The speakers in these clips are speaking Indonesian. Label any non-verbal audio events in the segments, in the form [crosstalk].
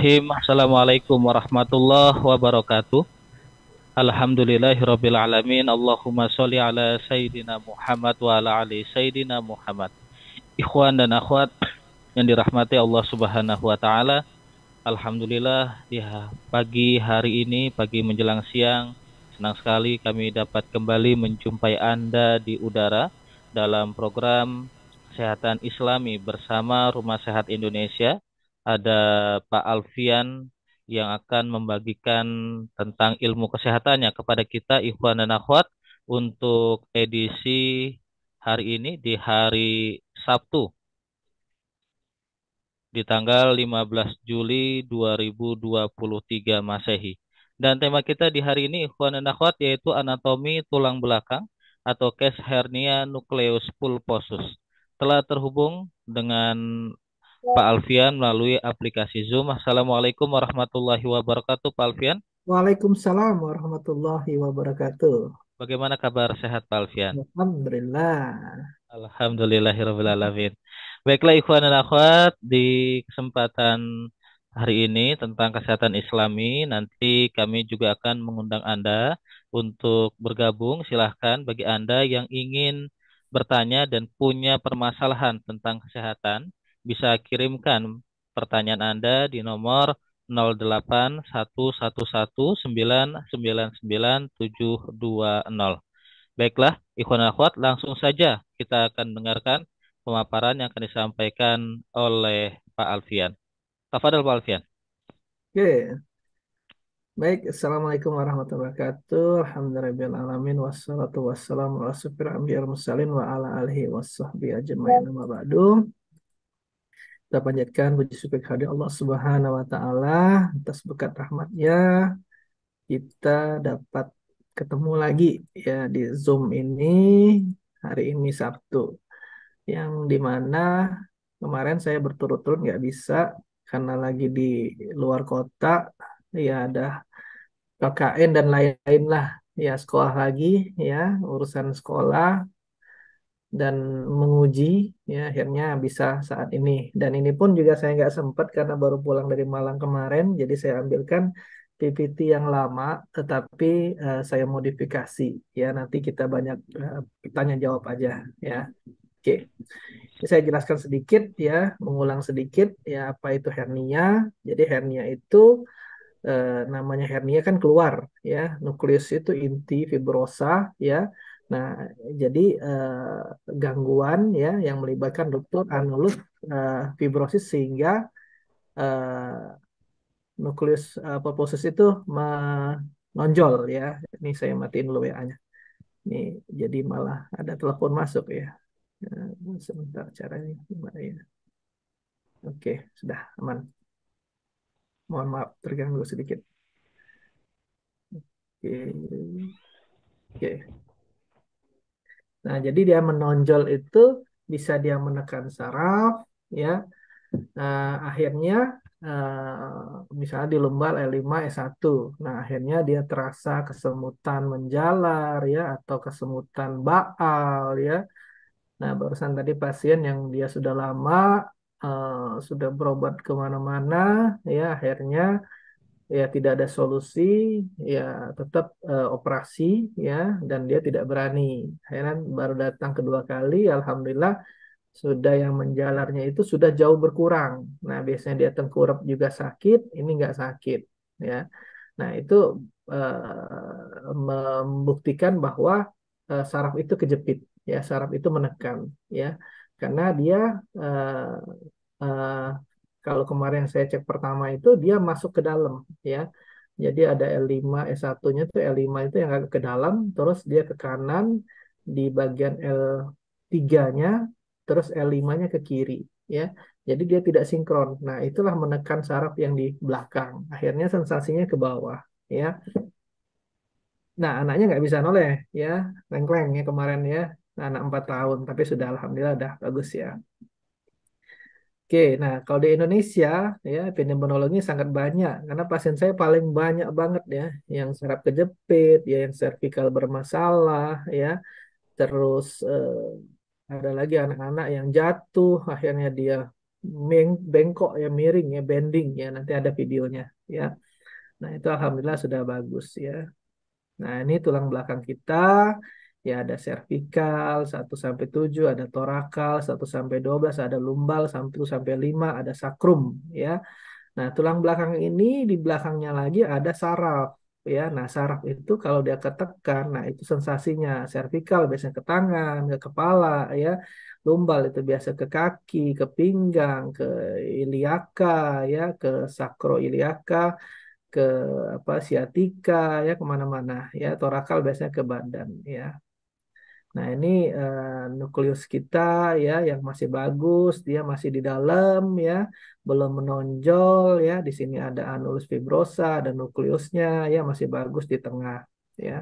Bismillahirrahmanirrahim. Assalamualaikum warahmatullahi wabarakatuh. Alhamdulillahirabbil alamin. Allahumma sholli ala Sayidina Muhammad wa ala ali Sayidina Muhammad. Ikhwan dan akhwat yang dirahmati Allah Subhanahu wa taala. Alhamdulillah ya pagi hari ini, pagi menjelang siang, senang sekali kami dapat kembali menjumpai Anda di udara dalam program Kesehatan Islami bersama Rumah Sehat Indonesia ada Pak Alfian yang akan membagikan tentang ilmu kesehatannya kepada kita ikhwan dan akhwat untuk edisi hari ini di hari Sabtu di tanggal 15 Juli 2023 Masehi. Dan tema kita di hari ini ikhwan dan akhwat yaitu anatomi tulang belakang atau case hernia nucleus pulposus. Telah terhubung dengan Pak Alfian melalui aplikasi Zoom. Assalamualaikum warahmatullahi wabarakatuh, Pak Alfian. Waalaikumsalam warahmatullahi wabarakatuh. Bagaimana kabar sehat Pak Alfian? Alhamdulillah. Alhamdulillahirrahmanirrahim. Baiklah ikhwan dan akhwat, di kesempatan hari ini tentang kesehatan islami, nanti kami juga akan mengundang Anda untuk bergabung. Silahkan bagi Anda yang ingin bertanya dan punya permasalahan tentang kesehatan, bisa kirimkan pertanyaan Anda di nomor 08111999720. Baiklah, ikhwan akhwat, langsung saja kita akan dengarkan pemaparan yang akan disampaikan oleh Pak Alfian. tafadil Pak Alfian. Oke. Baik, Assalamualaikum warahmatullahi wabarakatuh. Alhamdulillah alamin wassalatu wassalamu ala asyrofil anbiya'il mursalin wa ala alihi washabbihi ajmain. Amma kita panjatkan puji syukur kepada Allah Subhanahu wa taala atas berkat rahmatnya kita dapat ketemu lagi ya di Zoom ini hari ini Sabtu yang dimana kemarin saya berturut-turut nggak bisa karena lagi di luar kota ya ada KKN dan lain-lain lah ya sekolah lagi ya urusan sekolah dan menguji ya akhirnya bisa saat ini dan ini pun juga saya nggak sempat karena baru pulang dari Malang kemarin jadi saya ambilkan PPT yang lama tetapi uh, saya modifikasi ya nanti kita banyak uh, eh, tanya jawab aja ya oke okay. saya jelaskan sedikit ya mengulang sedikit ya apa itu hernia jadi hernia itu uh, namanya hernia kan keluar ya nukleus itu inti fibrosa ya Nah, jadi eh, gangguan ya yang melibatkan ruptur anulus eh, fibrosis sehingga eh, nukleus eh, itu menonjol ya. Ini saya matiin dulu WA-nya. Ini jadi malah ada telepon masuk ya. Nah, sebentar caranya gimana ya. Oke, sudah aman. Mohon maaf terganggu sedikit. Oke. Oke. Nah, jadi dia menonjol itu bisa dia menekan saraf, ya. Nah, akhirnya Uh, misalnya di lumbar L5 S1. Nah, akhirnya dia terasa kesemutan menjalar ya atau kesemutan baal ya. Nah, barusan tadi pasien yang dia sudah lama uh, sudah berobat kemana-mana ya akhirnya ya tidak ada solusi ya tetap uh, operasi ya dan dia tidak berani heran baru datang kedua kali alhamdulillah sudah yang menjalarnya itu sudah jauh berkurang nah biasanya dia tengkurap juga sakit ini nggak sakit ya nah itu uh, membuktikan bahwa uh, saraf itu kejepit ya saraf itu menekan ya karena dia uh, uh, kalau kemarin saya cek pertama itu dia masuk ke dalam ya. Jadi ada L5, S1-nya tuh L5 itu yang agak ke dalam, terus dia ke kanan di bagian L3-nya, terus L5-nya ke kiri ya. Jadi dia tidak sinkron. Nah, itulah menekan saraf yang di belakang. Akhirnya sensasinya ke bawah ya. Nah, anaknya nggak bisa noleh ya, lengkleng ya kemarin ya. anak 4 tahun, tapi sudah alhamdulillah dah bagus ya. Oke, nah kalau di Indonesia ya fenomenologi sangat banyak karena pasien saya paling banyak banget ya yang serap kejepit, ya yang cervical bermasalah ya. Terus eh, ada lagi anak-anak yang jatuh akhirnya dia bengkok ya miring ya bending ya nanti ada videonya ya. Nah, itu alhamdulillah sudah bagus ya. Nah, ini tulang belakang kita ya ada cervical 1 sampai 7, ada torakal 1 sampai 12, ada lumbal 1 sampai 5, ada sakrum ya. Nah, tulang belakang ini di belakangnya lagi ada saraf ya. Nah, saraf itu kalau dia ketekan, nah itu sensasinya cervical biasanya ke tangan, ke kepala ya. Lumbal itu biasa ke kaki, ke pinggang, ke iliaka ya, ke sakroiliaka ke apa siatika ya kemana-mana ya torakal biasanya ke badan ya Nah, ini uh, nukleus kita ya yang masih bagus, dia masih di dalam ya, belum menonjol ya. Di sini ada anulus fibrosa, ada nukleusnya ya masih bagus di tengah ya.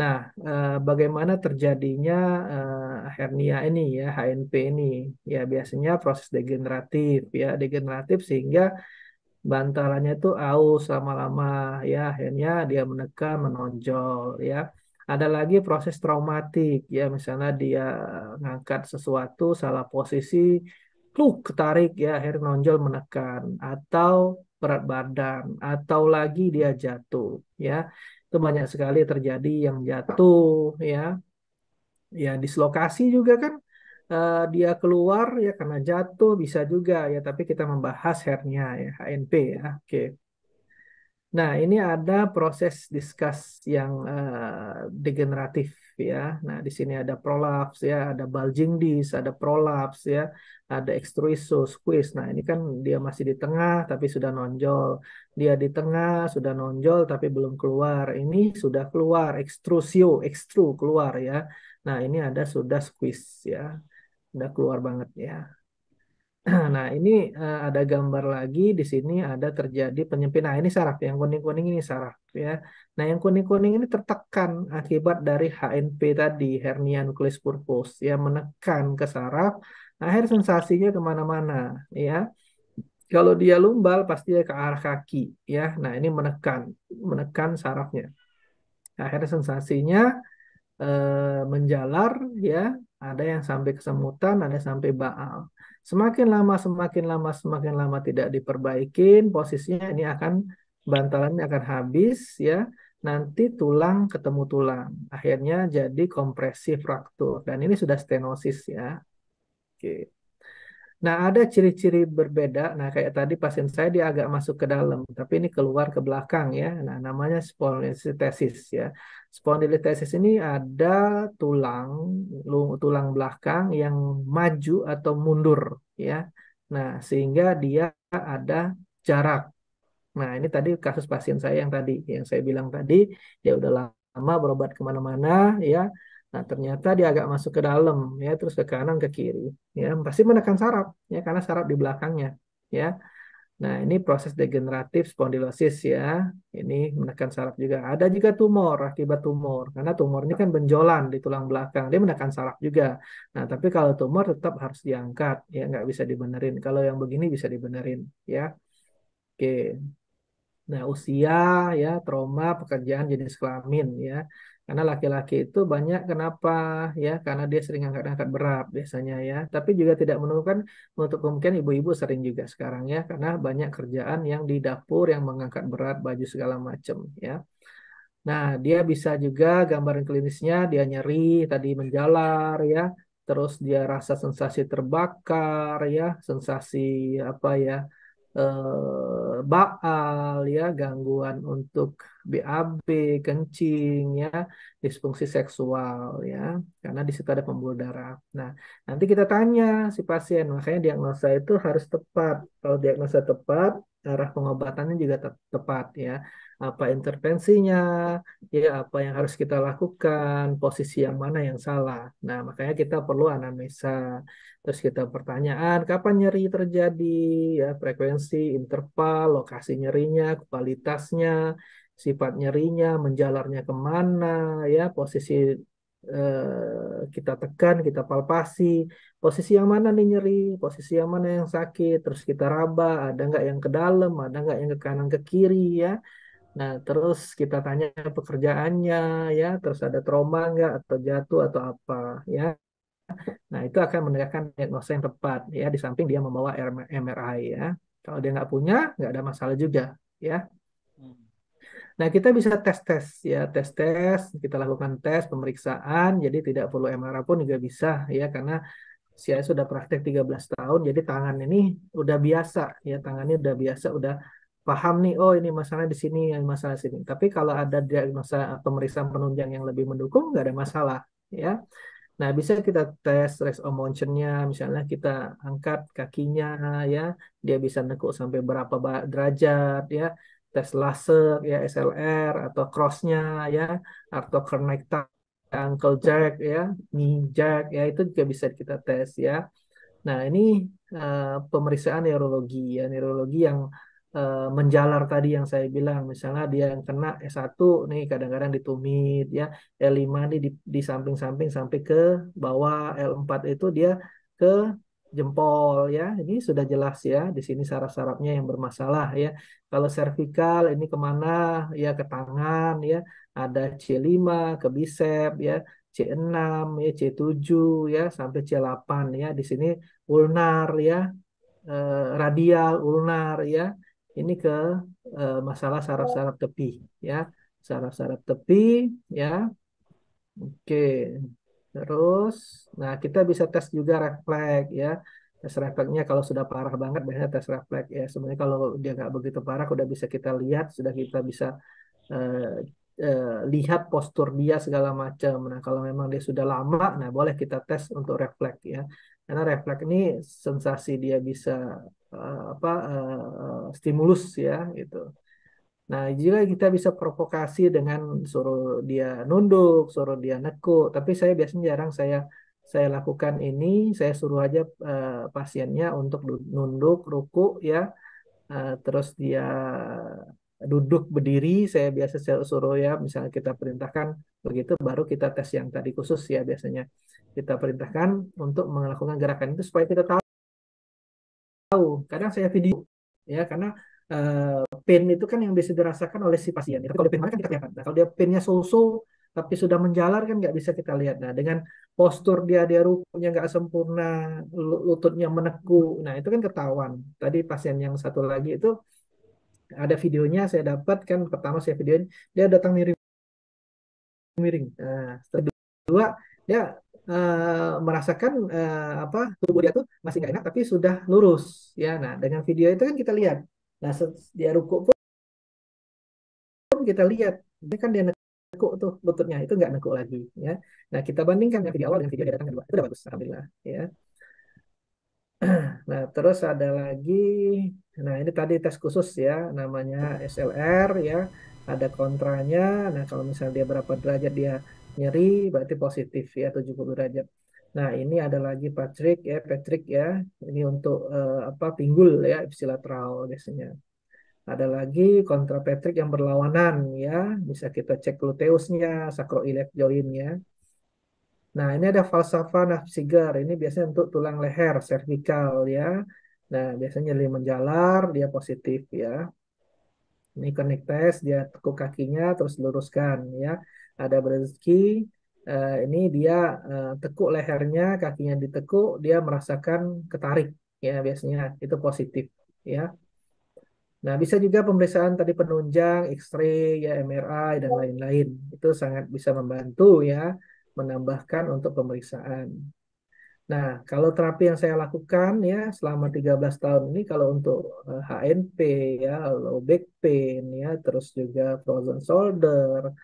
Nah, uh, bagaimana terjadinya uh, hernia ini ya, HNP ini? Ya biasanya proses degeneratif ya, degeneratif sehingga bantalannya itu aus lama-lama ya, akhirnya dia menekan, menonjol ya ada lagi proses traumatik ya misalnya dia ngangkat sesuatu salah posisi, pluk ketarik ya akhir nonjol menekan atau berat badan atau lagi dia jatuh ya. Itu banyak sekali terjadi yang jatuh ya. Ya dislokasi juga kan uh, dia keluar ya karena jatuh bisa juga ya tapi kita membahas hernia ya HNP ya. Oke. Okay. Nah, ini ada proses diskus yang uh, degeneratif ya. Nah, di sini ada prolaps ya, ada bulging disc, ada prolaps ya, ada extrusus, squeeze. Nah, ini kan dia masih di tengah tapi sudah nonjol. Dia di tengah sudah nonjol tapi belum keluar. Ini sudah keluar extrusio, extru keluar ya. Nah, ini ada sudah squeeze ya. Sudah keluar banget ya. [clears throat] Nah, ini eh, ada gambar lagi di sini ada terjadi penyempitan. Nah, ini saraf yang kuning-kuning ini saraf ya. Nah, yang kuning-kuning ini tertekan akibat dari HNP tadi, hernia nucleus purpose ya menekan ke saraf. Nah, akhir sensasinya kemana-mana ya. Kalau dia lumbal pasti ke arah kaki ya. Nah, ini menekan, menekan sarafnya. akhir sensasinya eh, menjalar ya, ada yang sampai kesemutan, ada yang sampai baal. Semakin lama, semakin lama, semakin lama tidak diperbaikin posisinya ini akan bantalannya akan habis ya. Nanti tulang ketemu tulang. Akhirnya jadi kompresi fraktur dan ini sudah stenosis ya. Oke. Okay. Nah, ada ciri-ciri berbeda. Nah, kayak tadi pasien saya dia agak masuk ke dalam, tapi ini keluar ke belakang ya. Nah, namanya spondylitesis ya. Spondylitesis ini ada tulang tulang belakang yang maju atau mundur ya. Nah, sehingga dia ada jarak. Nah, ini tadi kasus pasien saya yang tadi yang saya bilang tadi dia ya, udah lama berobat kemana-mana ya Nah, ternyata dia agak masuk ke dalam ya, terus ke kanan ke kiri ya, pasti menekan saraf ya karena saraf di belakangnya ya. Nah, ini proses degeneratif spondilosis ya. Ini menekan saraf juga. Ada juga tumor akibat tumor karena tumor ini kan benjolan di tulang belakang. Dia menekan saraf juga. Nah, tapi kalau tumor tetap harus diangkat ya, nggak bisa dibenerin. Kalau yang begini bisa dibenerin ya. Oke. Nah, usia ya, trauma, pekerjaan, jenis kelamin ya karena laki-laki itu banyak kenapa ya karena dia sering angkat-angkat berat biasanya ya. Tapi juga tidak menemukan untuk kemungkinan ibu-ibu sering juga sekarang ya karena banyak kerjaan yang di dapur yang mengangkat berat baju segala macam ya. Nah, dia bisa juga gambaran klinisnya dia nyeri tadi menjalar ya, terus dia rasa sensasi terbakar ya, sensasi apa ya, eh, baal ya gangguan untuk BAB kencing ya disfungsi seksual ya karena di situ ada pembuluh darah nah nanti kita tanya si pasien makanya diagnosa itu harus tepat kalau diagnosa tepat arah pengobatannya juga te tepat ya apa intervensinya ya apa yang harus kita lakukan posisi yang mana yang salah nah makanya kita perlu anamnesa terus kita pertanyaan kapan nyeri terjadi ya frekuensi interval lokasi nyerinya kualitasnya sifat nyerinya menjalarnya kemana ya posisi eh, kita tekan kita palpasi posisi yang mana nih nyeri posisi yang mana yang sakit terus kita raba ada nggak yang ke dalam ada nggak yang ke kanan ke kiri ya Nah, terus kita tanya pekerjaannya ya, terus ada trauma nggak atau jatuh atau apa ya. Nah, itu akan menegakkan diagnosa yang tepat ya di samping dia membawa MRI ya. Kalau dia nggak punya, nggak ada masalah juga ya. Nah, kita bisa tes-tes ya, tes-tes, kita lakukan tes pemeriksaan, jadi tidak perlu MRI pun juga bisa ya karena saya sudah praktek 13 tahun, jadi tangan ini udah biasa ya, tangannya udah biasa, udah paham nih oh ini masalah di sini ini masalah di sini tapi kalau ada diagnosa pemeriksaan penunjang yang lebih mendukung nggak ada masalah ya Nah, bisa kita tes rest of motion-nya, misalnya kita angkat kakinya ya, dia bisa nekuk sampai berapa derajat ya, tes laser ya SLR atau cross-nya ya, atau connect ankle jack ya, knee jack ya itu juga bisa kita tes ya. Nah, ini uh, pemeriksaan neurologi ya, neurologi yang Eh, menjalar tadi yang saya bilang misalnya dia yang kena S1 nih kadang-kadang ditumit ya L5 nih di, di samping-samping sampai ke bawah L4 itu dia ke jempol ya ini sudah jelas ya di sini saraf-sarafnya yang bermasalah ya kalau cervical ini kemana ya ke tangan ya ada C5 ke bisep ya C6 ya C7 ya sampai C8 ya di sini ulnar ya eh, radial ulnar ya ini ke eh, masalah saraf-saraf tepi ya saraf-saraf tepi ya oke terus nah kita bisa tes juga refleks ya tes refleksnya kalau sudah parah banget biasanya tes refleks ya sebenarnya kalau dia nggak begitu parah sudah bisa kita lihat sudah kita bisa eh, eh, lihat postur dia segala macam nah kalau memang dia sudah lama nah boleh kita tes untuk refleks ya karena refleks ini sensasi dia bisa Eh, apa uh, stimulus ya gitu. Nah, jika kita bisa provokasi dengan suruh dia nunduk, suruh dia nekuk, tapi saya biasanya jarang saya saya lakukan ini, saya suruh aja uh, pasiennya untuk nunduk, ruku ya. Uh, terus dia duduk berdiri, saya biasa saya suruh ya, misalnya kita perintahkan begitu baru kita tes yang tadi khusus ya biasanya kita perintahkan untuk melakukan gerakan itu supaya kita tahu tahu. Kadang saya video ya karena uh, pain itu kan yang bisa dirasakan oleh si pasien. Tapi kalau dia pain mana kan kita lihat Nah, kalau dia painnya so-so tapi sudah menjalar kan nggak bisa kita lihat. Nah dengan postur dia dia rupanya nggak sempurna, lututnya meneku Nah itu kan ketahuan. Tadi pasien yang satu lagi itu ada videonya saya dapat kan pertama saya videoin dia datang miring miring. Nah, kedua dia uh, merasakan uh, apa tubuh dia tuh masih nggak enak tapi sudah lurus ya nah dengan video itu kan kita lihat nah dia ruku pun kita lihat ini kan dia nekuk tuh lututnya itu nggak nekuk lagi ya nah kita bandingkan yang video awal dengan video dia datang kedua itu udah bagus alhamdulillah ya [clears throat] Nah, terus ada lagi, nah ini tadi tes khusus ya, namanya SLR ya, ada kontranya. Nah, kalau misalnya dia berapa derajat dia nyeri, berarti positif ya, 70 derajat. Nah, ini ada lagi Patrick ya, Patrick ya. Ini untuk uh, apa pinggul ya, ipsilateral biasanya. Ada lagi kontra Patrick yang berlawanan ya, bisa kita cek gluteusnya, sacroiliac jointnya. Nah, ini ada falsafa nafsigar. ini biasanya untuk tulang leher, cervical ya. Nah, biasanya dia menjalar, dia positif ya. Ini connect test, dia tekuk kakinya terus luruskan ya. Ada Brzezinski, uh, ini dia uh, tekuk lehernya, kakinya ditekuk, dia merasakan ketarik ya biasanya itu positif ya. Nah, bisa juga pemeriksaan tadi penunjang, X-ray, ya MRI dan lain-lain. Itu sangat bisa membantu ya menambahkan untuk pemeriksaan. Nah, kalau terapi yang saya lakukan ya selama 13 tahun ini kalau untuk HNP eh, ya, low back pain ya, terus juga frozen shoulder,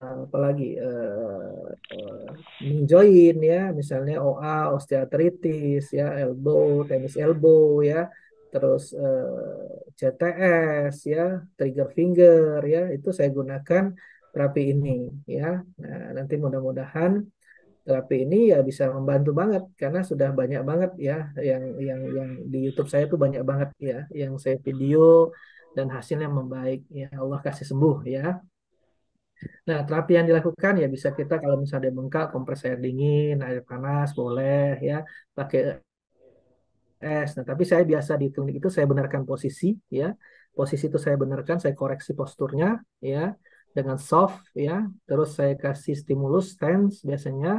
apalagi uh, eh, uh, eh, join ya misalnya OA osteoartritis ya elbow tenis elbow ya terus uh, eh, CTS ya trigger finger ya itu saya gunakan terapi ini ya nah, nanti mudah-mudahan terapi ini ya bisa membantu banget karena sudah banyak banget ya yang yang yang di YouTube saya tuh banyak banget ya yang saya video dan hasilnya membaik ya Allah kasih sembuh ya Nah, terapi yang dilakukan ya bisa kita kalau misalnya ada bengkak, kompres air dingin, air panas boleh ya, pakai es. Nah, tapi saya biasa di klinik itu saya benarkan posisi ya. Posisi itu saya benarkan, saya koreksi posturnya ya dengan soft ya. Terus saya kasih stimulus tense biasanya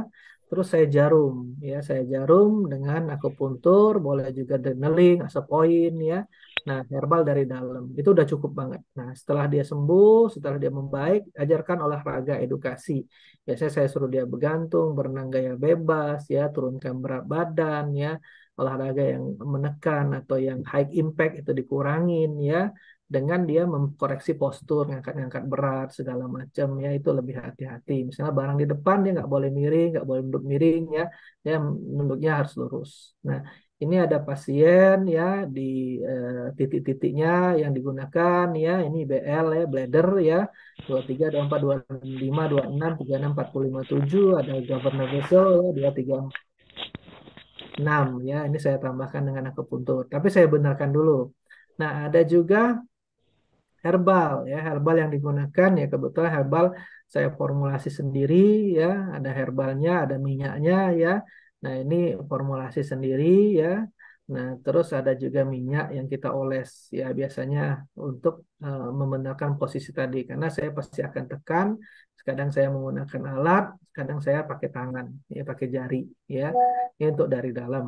terus saya jarum ya saya jarum dengan akupuntur boleh juga deneling asap poin ya Nah, herbal dari dalam itu udah cukup banget. Nah, setelah dia sembuh, setelah dia membaik, ajarkan olahraga edukasi. Biasanya saya suruh dia bergantung, berenang gaya bebas, ya, turunkan berat badan, ya, olahraga yang menekan atau yang high impact itu dikurangin, ya, dengan dia mengkoreksi postur, ngangkat-ngangkat berat, segala macam, ya, itu lebih hati-hati. Misalnya barang di depan dia nggak boleh miring, nggak boleh duduk miring, ya, dia duduknya harus lurus. Nah, ini ada pasien ya di eh, titik-titiknya yang digunakan ya ini BL ya bladder ya 23 ada 4 25 26 36 45 7 ada governor vessel ya 23 6 ya ini saya tambahkan dengan akupuntur tapi saya benarkan dulu nah ada juga herbal ya herbal yang digunakan ya kebetulan herbal saya formulasi sendiri ya ada herbalnya ada minyaknya ya Nah, ini formulasi sendiri ya. Nah, terus ada juga minyak yang kita oles ya biasanya untuk uh, membenarkan posisi tadi karena saya pasti akan tekan. Kadang saya menggunakan alat, kadang saya pakai tangan, ya pakai jari ya. Ini untuk dari dalam.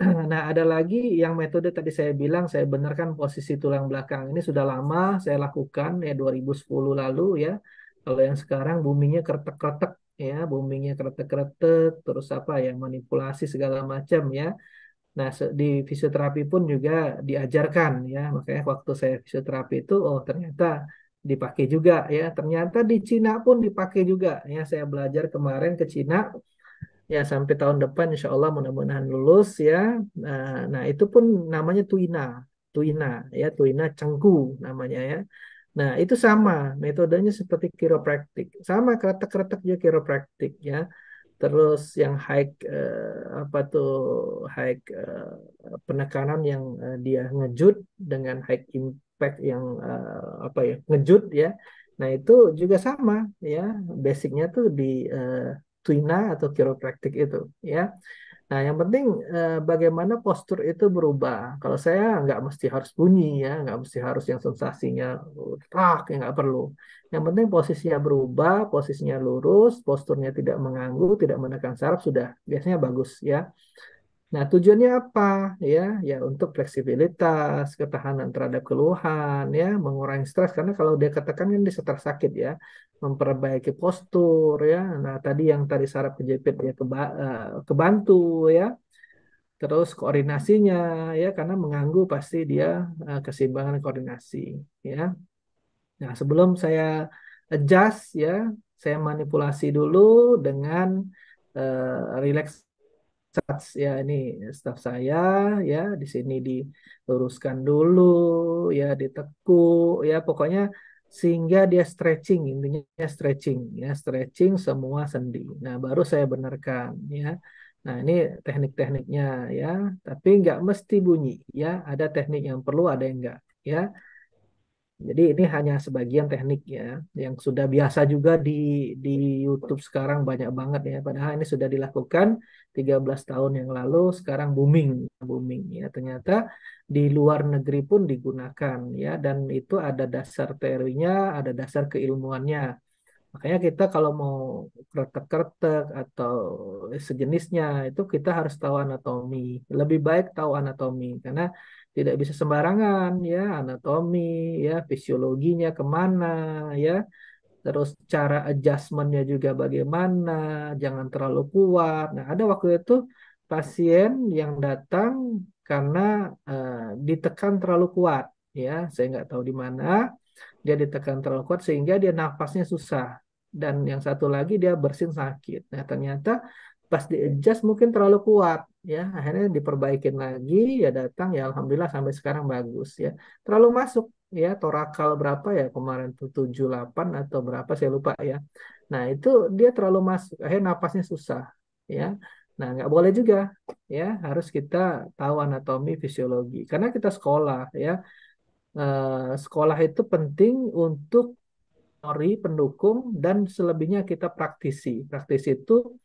[clears throat] Nah, ada lagi yang metode tadi saya bilang saya benarkan posisi tulang belakang. Ini sudah lama saya lakukan ya 2010 lalu ya. Kalau yang sekarang buminya kertek-kertek ya boomingnya kretek-kretek terus apa ya manipulasi segala macam ya nah di fisioterapi pun juga diajarkan ya makanya waktu saya fisioterapi itu oh ternyata dipakai juga ya ternyata di Cina pun dipakai juga ya saya belajar kemarin ke Cina ya sampai tahun depan insya Allah mudah-mudahan lulus ya nah, nah itu pun namanya Tuina Tuina ya Tuina Cengku namanya ya Nah, itu sama, metodenya seperti kiropraktik. Sama kretek-kretek juga kiropraktik ya. Terus yang high eh, uh, apa tuh high eh, penekanan yang uh, dia ngejut dengan high impact yang uh, apa ya, ngejut ya. Nah, itu juga sama ya. Basicnya tuh di eh, Twina atau kiropraktik itu ya. Nah, yang penting eh, bagaimana postur itu berubah. Kalau saya nggak mesti harus bunyi ya, nggak mesti harus yang sensasinya tak, ya nggak perlu. Yang penting posisinya berubah, posisinya lurus, posturnya tidak mengganggu, tidak menekan saraf sudah biasanya bagus ya. Nah, tujuannya apa? Ya, ya untuk fleksibilitas, ketahanan terhadap keluhan, ya, mengurangi stres karena kalau dia katakan kan dia sakit ya, memperbaiki postur ya. Nah, tadi yang tadi saraf kejepit ya keba eh, kebantu ya. Terus koordinasinya ya karena mengganggu pasti dia eh, keseimbangan koordinasi ya. Nah, sebelum saya adjust ya, saya manipulasi dulu dengan uh, relax ya ini staf saya ya di sini diluruskan dulu ya ditekuk ya pokoknya sehingga dia stretching intinya stretching ya stretching semua sendi. Nah baru saya benarkan ya. Nah ini teknik-tekniknya ya, tapi nggak mesti bunyi ya. Ada teknik yang perlu, ada yang nggak ya. Jadi ini hanya sebagian teknik ya, yang sudah biasa juga di di YouTube sekarang banyak banget ya. Padahal ini sudah dilakukan 13 tahun yang lalu, sekarang booming, booming ya. Ternyata di luar negeri pun digunakan ya, dan itu ada dasar teorinya, ada dasar keilmuannya. Makanya kita kalau mau kretek-kretek atau sejenisnya itu kita harus tahu anatomi. Lebih baik tahu anatomi karena tidak bisa sembarangan ya anatomi ya fisiologinya kemana ya terus cara adjustmentnya juga bagaimana jangan terlalu kuat nah ada waktu itu pasien yang datang karena uh, ditekan terlalu kuat ya saya nggak tahu di mana dia ditekan terlalu kuat sehingga dia nafasnya susah dan yang satu lagi dia bersin sakit. Nah, ternyata pas di adjust mungkin terlalu kuat ya akhirnya diperbaikin lagi ya datang ya alhamdulillah sampai sekarang bagus ya terlalu masuk ya torakal berapa ya kemarin tuh 78 atau berapa saya lupa ya nah itu dia terlalu masuk akhirnya napasnya susah ya nah nggak boleh juga ya harus kita tahu anatomi fisiologi karena kita sekolah ya eh, sekolah itu penting untuk teori pendukung dan selebihnya kita praktisi praktisi itu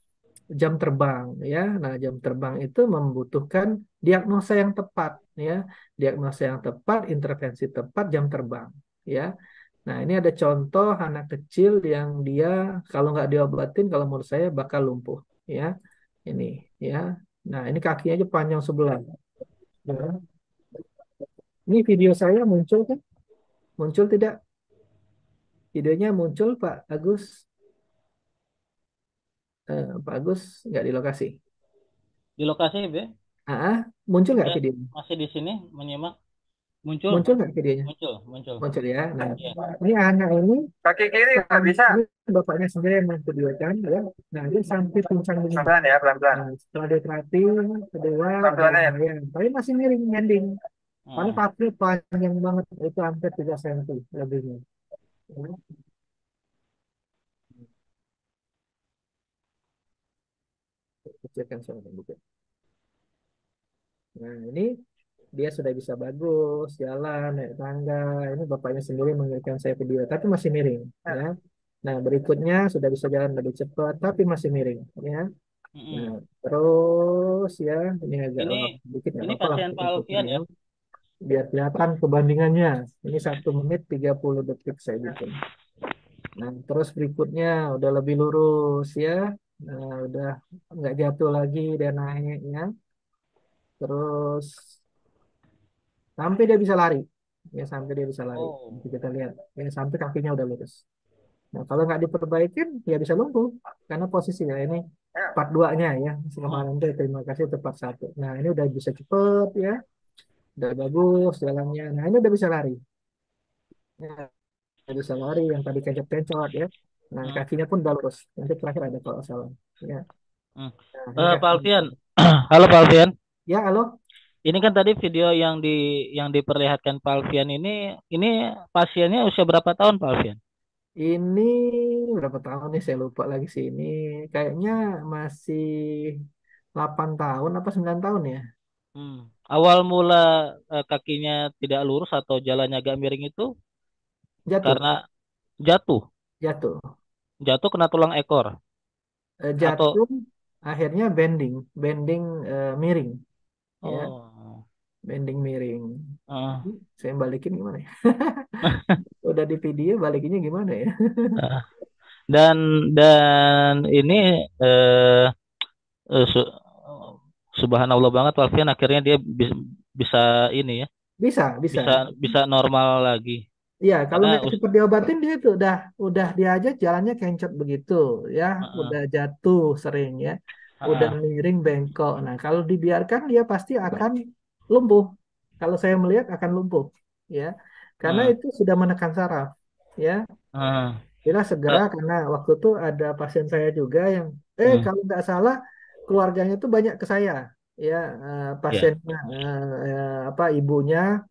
jam terbang ya. Nah, jam terbang itu membutuhkan diagnosa yang tepat ya. Diagnosa yang tepat, intervensi tepat jam terbang ya. Nah, ini ada contoh anak kecil yang dia kalau nggak diobatin kalau menurut saya bakal lumpuh ya. Ini ya. Nah, ini kakinya aja panjang sebelah. Nah. Ini video saya muncul kan? Muncul tidak? Videonya muncul Pak Agus. Eh, Pak nggak di lokasi. Di lokasi, Be? Ah, ah. muncul nggak video? masih di sini menyimak. Muncul, Muncul nggak videonya? muncul, muncul. Muncul ya. Nah, iya. ini anak ini Kaki kiri nggak bisa. bapaknya sendiri yang menvideokan ya. Nah, dia sampai pincang ini. Pelan-pelan ya, pelan-pelan. Nah, setelah dia terlatih, kedua Pelan-pelan ya. Tapi masih miring nyanding. Karena Hmm. panjang banget, itu hampir 3 cm lebihnya. kecilkan suara bukan. Nah ini dia sudah bisa bagus jalan naik tangga. Ini bapaknya sendiri mengirimkan saya video tapi masih miring. Ah. Ya. Nah berikutnya sudah bisa jalan lebih cepat tapi masih miring. Ya. Nah, terus ya ini agak ini, sedikit ini pasien Pak ya. ya. Biar kelihatan perbandingannya. Ini satu menit 30 detik saya bikin. Nah, terus berikutnya udah lebih lurus ya. Nah, udah nggak jatuh lagi dan naiknya. Terus sampai dia bisa lari. Ya sampai dia bisa lari. Oh. Nanti kita lihat. Ya sampai kakinya udah lurus. Nah, kalau nggak diperbaikin ya bisa lumpuh karena posisinya ini ya. part 2-nya ya. Kemarin oh. itu terima kasih itu part 1. Nah, ini udah bisa cepet ya. Udah bagus jalannya. Nah, ini udah bisa lari. Ya, udah bisa lari yang tadi kencet-kencet ya. Nah, hmm. kakinya pun udah lurus. Nanti terakhir ada kalau salah. Ya. Hmm. Nah, uh, Pak Alfian. [clears throat] halo Pak Alfian. Ya, halo. Ini kan tadi video yang di yang diperlihatkan Pak Alfian ini ini pasiennya usia berapa tahun Pak Alfian? Ini berapa tahun nih saya lupa lagi sih ini kayaknya masih 8 tahun apa 9 tahun ya? Hmm. Awal mula uh, kakinya tidak lurus atau jalannya agak miring itu jatuh. karena jatuh. Jatuh. Jatuh kena tulang ekor eh, atau jatuh akhirnya bending, bending uh, miring, ya, oh. bending miring. uh. saya balikin gimana ya? [laughs] Udah di video balikinnya gimana ya? Ah. Dan dan ini eh, uh, su subhanallah banget Alfian akhirnya dia bisa, bisa ini ya. Bisa, bisa. Bisa bisa normal lagi. Iya, kalau Karena mereka cepat diobatin dia itu udah udah dia aja jalannya kencot begitu ya, uh udah jatuh sering ya, uh-uh. udah miring bengkok. Nah, kalau dibiarkan dia pasti nah. akan lumpuh. Kalau saya melihat akan lumpuh ya. Karena uh itu sudah menekan saraf ya. Uh-uh. Bila segera karena waktu itu ada pasien saya juga yang eh hmm. kalau nggak salah keluarganya itu banyak ke saya ya uh, pasiennya uh, uh, apa ibunya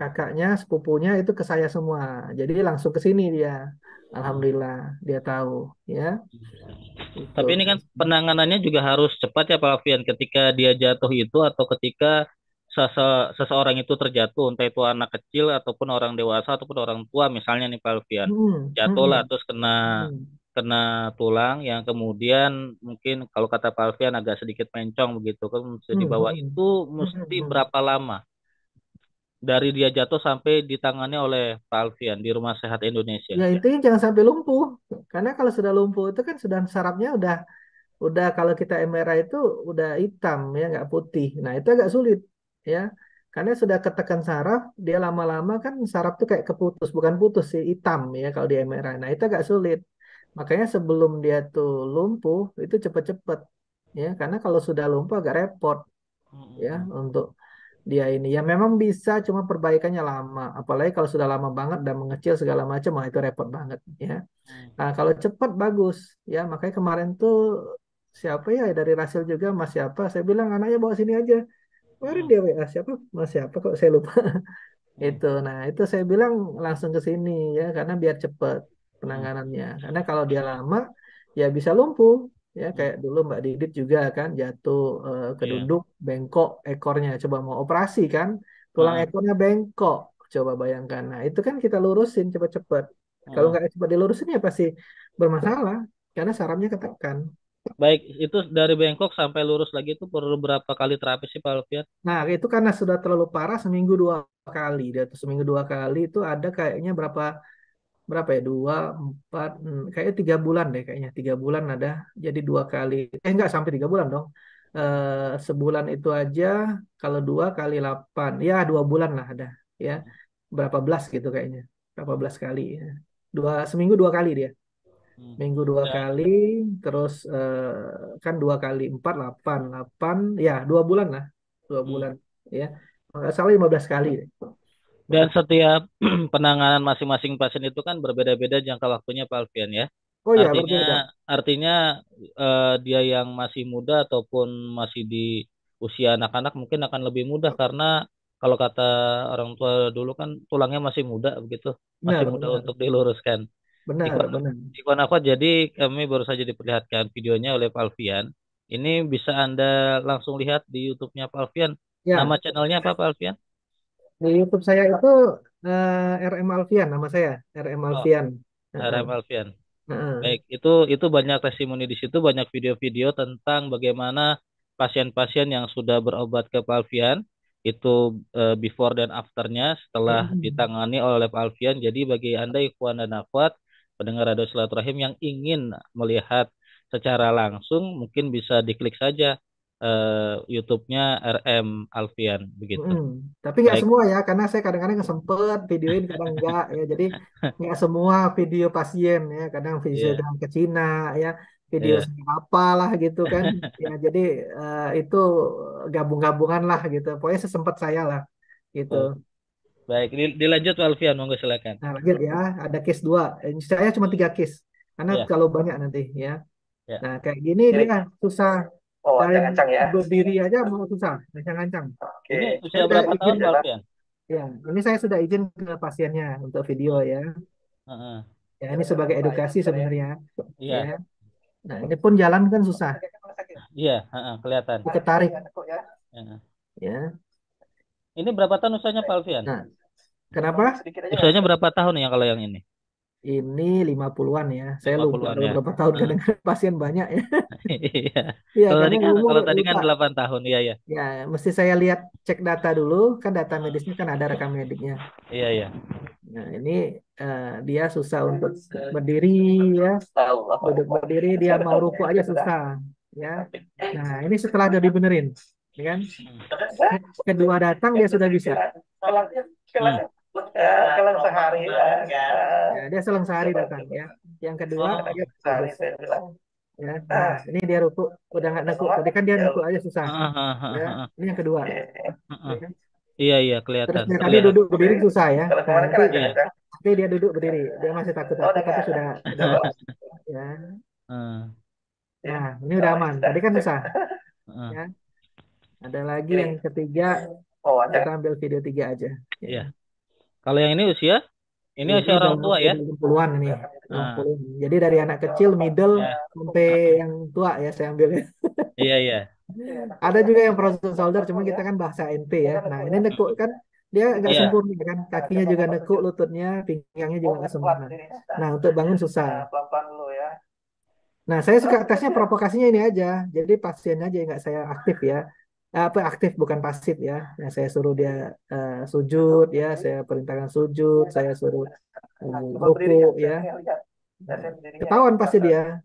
kakaknya sepupunya itu ke saya semua jadi langsung ke sini dia alhamdulillah dia tahu ya tapi gitu. ini kan penanganannya juga harus cepat ya Pak Alfian ketika dia jatuh itu atau ketika seseorang itu terjatuh entah itu anak kecil ataupun orang dewasa ataupun orang tua misalnya nih Pak Alfian hmm, jatuh lah hmm. terus kena hmm kena tulang yang kemudian mungkin kalau kata Pak Alfian agak sedikit mencong begitu kan mesti hmm, dibawa hmm. itu mesti hmm, hmm, berapa lama dari dia jatuh sampai ditangani oleh Pak Alfian di Rumah Sehat Indonesia. Ya intinya jangan sampai lumpuh, karena kalau sudah lumpuh itu kan sudah sarafnya udah udah kalau kita MRI itu udah hitam ya nggak putih. Nah itu agak sulit ya, karena sudah ketekan saraf, dia lama-lama kan saraf tuh kayak keputus, bukan putus sih hitam ya kalau di MRI. Nah itu agak sulit. Makanya sebelum dia tuh lumpuh itu cepet-cepet ya, karena kalau sudah lumpuh agak repot ya untuk dia ini ya memang bisa cuma perbaikannya lama apalagi kalau sudah lama banget dan mengecil segala macam itu repot banget ya hmm. nah kalau cepat bagus ya makanya kemarin tuh siapa ya dari Rasil juga mas siapa saya bilang anaknya bawa sini aja kemarin hmm. dia WA siapa mas siapa kok saya lupa hmm. itu nah itu saya bilang langsung ke sini ya karena biar cepat penanganannya karena kalau dia lama ya bisa lumpuh ya hmm. kayak dulu Mbak Didit juga kan jatuh uh, keduduk yeah. bengkok ekornya coba mau operasi kan tulang uh. ekornya bengkok coba bayangkan nah itu kan kita lurusin cepat-cepat uh. kalau hmm. nggak cepat dilurusin ya pasti bermasalah karena sarafnya ketekan baik itu dari bengkok sampai lurus lagi itu perlu berapa kali terapi sih Pak Alfian? Nah itu karena sudah terlalu parah seminggu dua kali dan seminggu dua kali itu ada kayaknya berapa berapa ya dua empat kayaknya tiga bulan deh kayaknya tiga bulan ada jadi dua kali eh enggak sampai tiga bulan dong eh, sebulan itu aja kalau dua kali delapan ya dua bulan lah ada ya berapa belas gitu kayaknya berapa belas kali ya. dua seminggu dua kali dia hmm. minggu dua ya. kali terus eh, kan dua kali empat delapan delapan ya dua bulan lah dua hmm. bulan ya nggak salah lima belas kali deh. Dan setiap [clears throat] penanganan masing-masing pasien itu kan berbeda-beda jangka waktunya Pak Alfian ya. Oh iya, artinya berbeda. artinya uh, dia yang masih muda ataupun masih di usia anak-anak mungkin akan lebih mudah karena kalau kata orang tua dulu kan tulangnya masih muda begitu, masih muda benar. untuk diluruskan. Benar, Ikon, benar. Ikon aku jadi kami baru saja diperlihatkan videonya oleh Pak Alfian. Ini bisa Anda langsung lihat di YouTube-nya Pak Alfian. Ya. Nama channelnya apa Pak Alfian? Di YouTube saya itu uh, eh, RM Alfian nama saya, RM Oh, Alfian. RM Alfian. Baik, itu itu banyak testimoni di situ, banyak video-video tentang bagaimana pasien-pasien yang sudah berobat ke Pak Alfian itu uh, before dan afternya setelah ditangani oleh Pak Alfian. Jadi bagi Anda ikhwan dan akhwat pendengar Radio Silaturahim yang ingin melihat secara langsung mungkin bisa diklik saja uh, YouTube-nya RM Alfian begitu. Hmm. Tapi nggak semua ya, karena saya kadang-kadang sempet videoin kadang [laughs] nggak ya. Jadi nggak semua video pasien ya, kadang video yeah. Iya. ke Cina ya, video yeah. Iya. apalah gitu kan. ya jadi uh, itu gabung-gabungan lah gitu. Pokoknya sesempat saya lah gitu. Oh. Baik, dilanjut Alfian, monggo silakan. Nah, lanjut ya, ada case dua. Eh, saya cuma tiga case, karena yeah. Iya. kalau banyak nanti ya. Nah, kayak gini Kira dia susah Oh, ancang-ancang ya. Berdiri aja mau susah, ancang-ancang. Oke. Okay. Ini usia berapa tahun Pak Alfian? Ya, ini saya sudah izin ke pasiennya untuk video ya. uh huh Ya, ini sebagai edukasi sebenarnya. Iya. Yeah. Nah, ini pun jalan kan susah. Iya, uh huh kelihatan. Ketarik. uh iya. huh Ya. Ini berapa tahun usianya Pak Alfian? Nah, kenapa? Usianya berapa tahun ya kalau yang ini? Ini 50-an ya. Saya 50-an lupa ya. berapa tahun kadang [laughs] pasien banyak ya. iya. [laughs] Ya, kalau tadi kan, umur, kalau tadi kan 8 tahun ya ya. Ya, mesti saya lihat cek data dulu kan data medisnya kan ada rekam mediknya. Iya ya. Nah, ini uh, dia susah untuk berdiri ya. Duduk berdiri dia mau ruku aja susah ya. Nah, ini setelah udah dibenerin, ya kan? Hmm. Kedua datang dia sudah bisa. Hmm. Ya, selang sehari. Ya, dia selang sehari datang ya. Yang kedua, dia ya. Nah, ah. ini dia ruku udah nggak nekuk. Tadi kan dia nekuk aja susah. Ah, ah, ya. Ini yang kedua. Iya iya, iya, iya kelihatan. Terus tadi duduk berdiri susah ya. Kalau nah, kan nanti, dia duduk berdiri, dia masih takut takut oh, tapi sudah, [laughs] ya. Nah ya. ini udah aman. Tadi kan susah. Ya. Ada lagi yang ketiga. Oh, Kita ambil video tiga aja. Iya. Kalau yang ini usia? Ini, ini usia orang tua ya? Puluhan ini. Ya. Nah. Jadi dari anak kecil, middle, ya. sampai ya. yang tua ya saya ambilnya. [laughs] Iya, iya. Ada juga yang proses shoulder, cuma kita kan bahasa NP ya. Nah ini iya. nekuk kan dia nggak ya. sempurna kan kakinya juga nekuk lututnya pinggangnya juga nggak sempurna nah untuk bangun susah nah, ya. nah saya suka tesnya provokasinya ini aja jadi pasiennya aja yang nggak saya aktif ya apa aktif bukan pasif ya. Nah, saya suruh dia uh, sujud ya, saya perintahkan sujud, saya suruh uh, ya. Ketahuan pasti dia.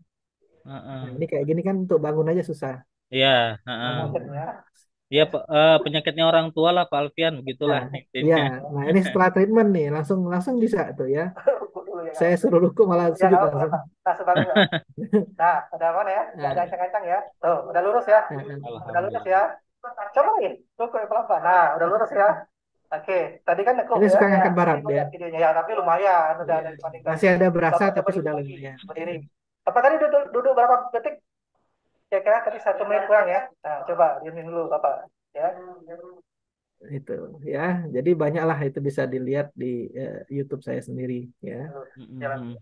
Nah, ini kayak gini kan untuk bangun aja susah. Iya. Uh, ya uh, penyakitnya orang tua lah Pak Alfian begitulah. Nah, iya. Nah ini setelah treatment nih langsung langsung bisa tuh ya. [laughs] Saya suruh ruku malah ya, langsung. Nah, sebagus. [laughs] Nah, udah mana ya? ada nah. kencang ya. Tuh, udah lurus ya. Nah, udah lurus ya cobain kue kue pelan pelan nah udah lurus ya oke okay. tadi kan aku ini ya, suka ngangkat barang ya videonya ya tapi lumayan udah ya. ada masih ada berasa tapi, tapi sudah lumayan berdiri apa tadi duduk duduk berapa detik kira-kira ya, tadi satu menit kurang ya nah, coba diamin dulu bapak ya itu ya jadi banyaklah itu bisa dilihat di uh, YouTube saya sendiri ya Jalan.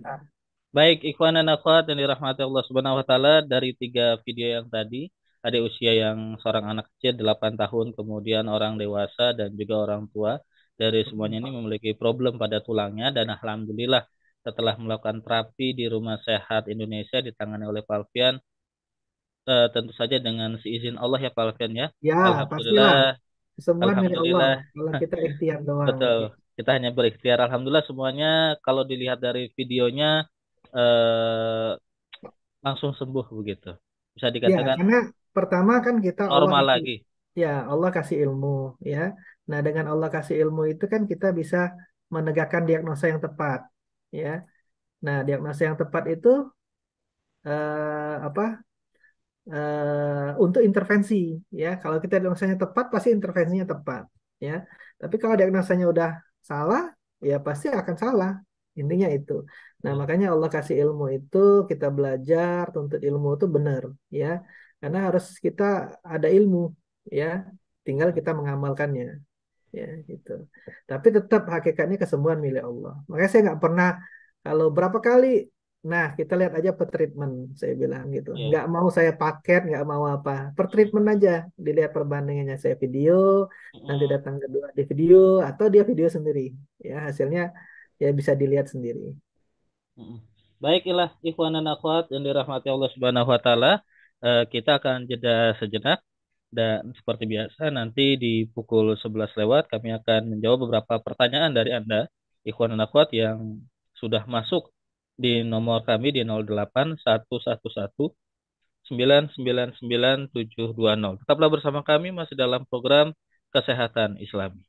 Nah. Baik, Ikhwan dan Akhwat yang dirahmati Allah Subhanahu wa taala dari tiga video yang tadi ada usia yang seorang anak kecil 8 tahun, kemudian orang dewasa dan juga orang tua dari semuanya ini memiliki problem pada tulangnya dan alhamdulillah setelah melakukan terapi di Rumah Sehat Indonesia ditangani oleh Palvian uh, eh, tentu saja dengan seizin Allah ya Palvian ya. Ya, alhamdulillah. Semua alhamdulillah. Allah. Kalau kita ikhtiar doang. Betul. Kita hanya berikhtiar. Alhamdulillah semuanya kalau dilihat dari videonya uh, langsung sembuh begitu. Bisa ya, dikatakan. Ya, karena Pertama kan kita Normal lagi. Ya, Allah kasih ilmu, ya. Nah, dengan Allah kasih ilmu itu kan kita bisa menegakkan diagnosa yang tepat, ya. Nah, diagnosa yang tepat itu eh, apa? Eh, untuk intervensi, ya. Kalau kita diagnosanya tepat, pasti intervensinya tepat, ya. Tapi kalau diagnosanya udah salah, ya pasti akan salah. Intinya itu. Nah, makanya Allah kasih ilmu itu kita belajar tuntut ilmu itu benar, ya karena harus kita ada ilmu ya tinggal kita mengamalkannya ya gitu tapi tetap hakikatnya kesembuhan milik Allah makanya saya nggak pernah kalau berapa kali nah kita lihat aja per treatment saya bilang gitu yeah. nggak mau saya paket nggak mau apa per treatment aja dilihat perbandingannya saya video nanti datang kedua di video atau dia video sendiri ya hasilnya ya bisa dilihat sendiri baiklah ilah dan akhwat yang dirahmati Allah Subhanahu wa taala Eh, kita akan jeda sejenak dan seperti biasa nanti di pukul 11 lewat kami akan menjawab beberapa pertanyaan dari Anda Ikhwan dan Akhwat yang sudah masuk di nomor kami di 08111 9999720. Tetaplah bersama kami masih dalam program Kesehatan Islami.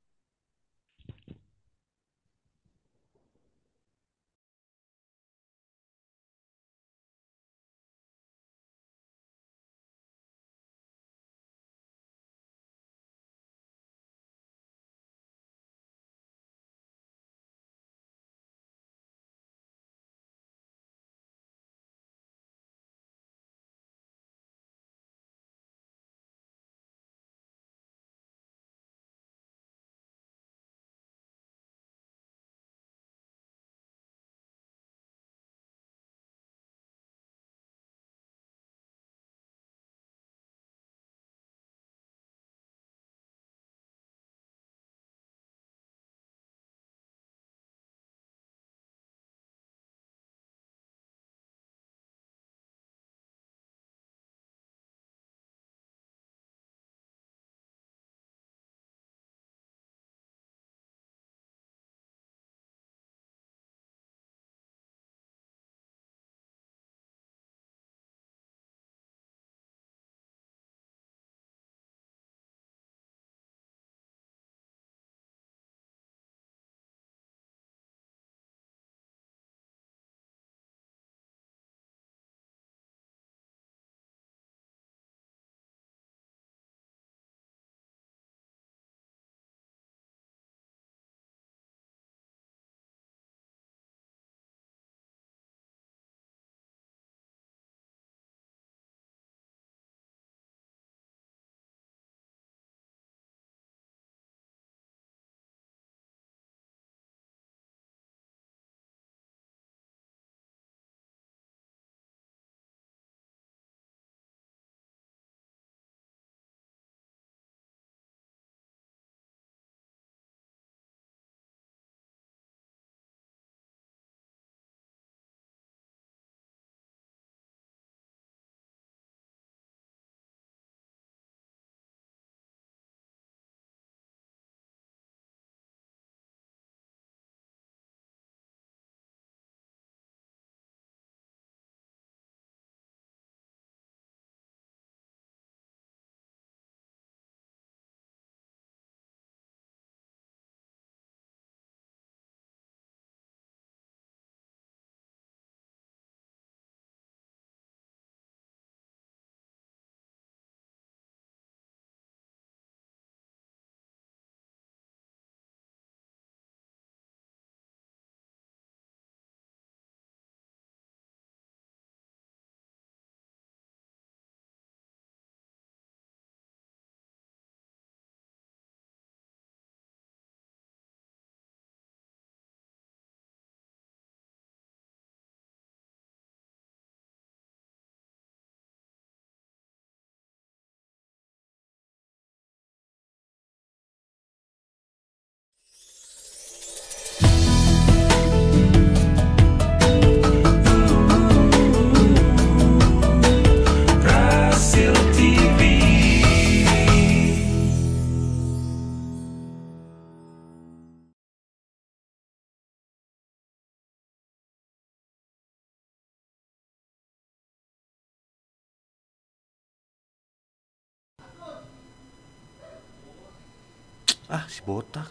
Ah, si botak.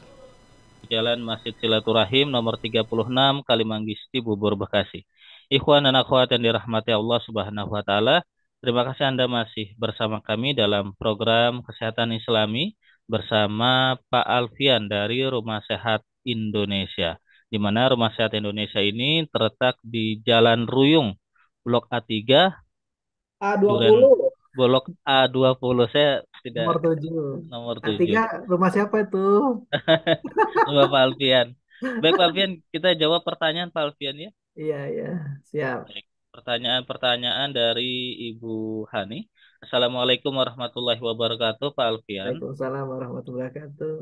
Jalan Masjid Silaturahim nomor 36 Kalimanggis Bubur Bekasi. Ikhwan dan akhwat yang dirahmati Allah Subhanahu wa taala, terima kasih Anda masih bersama kami dalam program Kesehatan Islami bersama Pak Alfian dari Rumah Sehat Indonesia. Di mana Rumah Sehat Indonesia ini terletak di Jalan Ruyung, Blok A3, A20. Duren, Golok A20 saya tidak nomor 7. Nomor 7. Artinya rumah siapa itu? [laughs] rumah Pak Alfian. Baik Pak Alfian, kita jawab pertanyaan Pak Alfian ya. Iya, iya. Siap. Pertanyaan-pertanyaan dari Ibu Hani. Assalamualaikum warahmatullahi wabarakatuh Pak Alfian. Waalaikumsalam warahmatullahi wabarakatuh.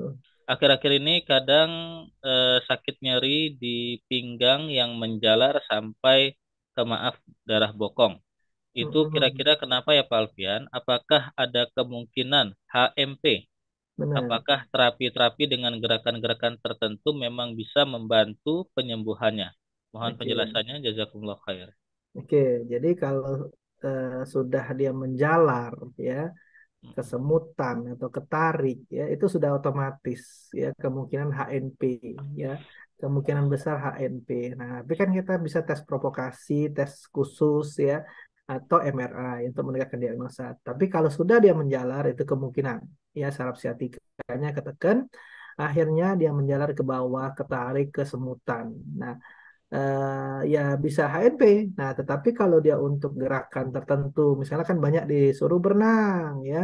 Akhir-akhir ini kadang eh, sakit nyeri di pinggang yang menjalar sampai ke maaf darah bokong. Itu kira-kira kenapa ya Pak Alfian? Apakah ada kemungkinan HMP? Benar. Apakah terapi-terapi dengan gerakan-gerakan tertentu memang bisa membantu penyembuhannya? Mohon okay. penjelasannya, jazakumullah khair. Oke, okay, jadi kalau uh, sudah dia menjalar ya, kesemutan atau ketarik ya itu sudah otomatis ya kemungkinan HNP ya kemungkinan besar HNP. Nah, tapi kan kita bisa tes provokasi, tes khusus ya, atau MRI untuk menegakkan diagnosa. Tapi kalau sudah dia menjalar itu kemungkinan ya saraf siatikanya ketekan, akhirnya dia menjalar ke bawah, ketarik ke semutan. Nah, eh, ya bisa HNP. Nah, tetapi kalau dia untuk gerakan tertentu, misalnya kan banyak disuruh berenang ya,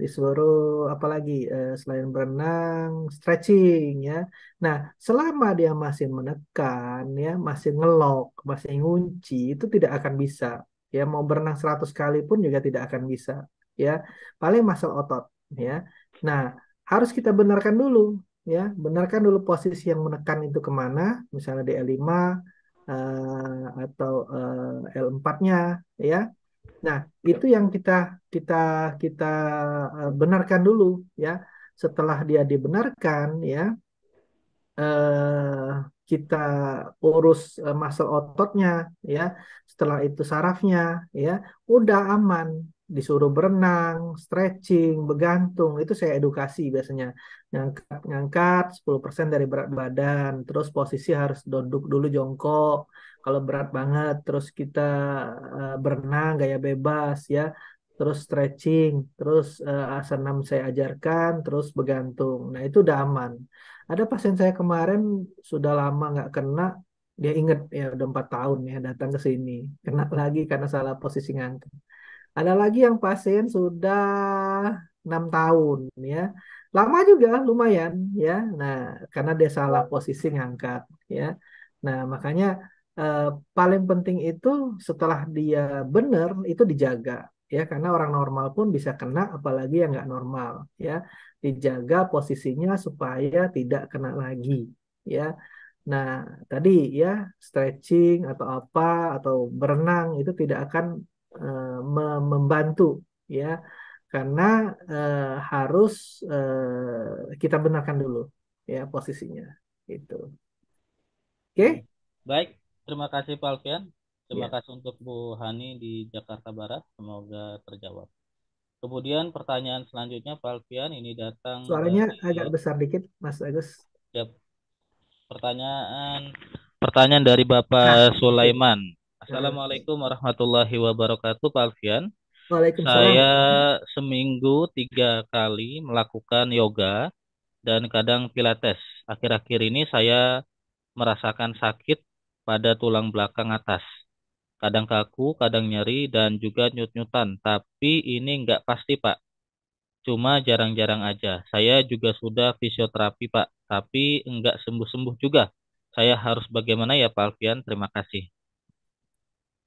disuruh apalagi eh, selain berenang, stretching ya. Nah, selama dia masih menekan ya, masih ngelok, masih ngunci itu tidak akan bisa ya mau berenang 100 kali pun juga tidak akan bisa ya paling masal otot ya nah harus kita benarkan dulu ya benarkan dulu posisi yang menekan itu kemana misalnya di L5 uh, eh, atau uh, eh, L4-nya ya nah itu yang kita kita kita eh, benarkan dulu ya setelah dia dibenarkan ya eh, kita urus eh, masalah ototnya ya setelah itu sarafnya ya udah aman disuruh berenang, stretching, begantung, itu saya edukasi biasanya. Ngangkat, ngangkat 10% dari berat badan, terus posisi harus duduk dulu jongkok, kalau berat banget, terus kita uh, berenang gaya bebas ya, terus stretching, terus uh, eh, asana saya ajarkan, terus begantung. Nah itu udah aman. Ada pasien saya kemarin sudah lama nggak kena, dia inget ya udah empat tahun ya datang ke sini kena lagi karena salah posisi ngangkat. Ada lagi yang pasien sudah enam tahun ya lama juga lumayan ya. Nah karena dia salah posisi ngangkat ya. Nah makanya eh, paling penting itu setelah dia benar itu dijaga ya karena orang normal pun bisa kena apalagi yang nggak normal ya dijaga posisinya supaya tidak kena lagi ya nah tadi ya stretching atau apa atau berenang itu tidak akan uh, membantu ya karena uh, harus uh, kita benarkan dulu ya posisinya itu oke okay? baik terima kasih Pak Alfian Terima yeah. kasih untuk Bu Hani di Jakarta Barat. Semoga terjawab. Kemudian pertanyaan selanjutnya Pak Alfian ini datang Suaranya dari... agak besar dikit Mas Agus. Yep. Pertanyaan pertanyaan dari Bapak nah. Sulaiman. Nah. Assalamualaikum warahmatullahi wabarakatuh Pak Alfian. Waalaikumsalam. Saya seminggu tiga kali melakukan yoga dan kadang pilates. Akhir-akhir ini saya merasakan sakit pada tulang belakang atas kadang kaku, kadang nyeri, dan juga nyut-nyutan. Tapi ini nggak pasti, Pak. Cuma jarang-jarang aja. Saya juga sudah fisioterapi, Pak. Tapi nggak sembuh-sembuh juga. Saya harus bagaimana ya, Pak Alfian? Terima kasih.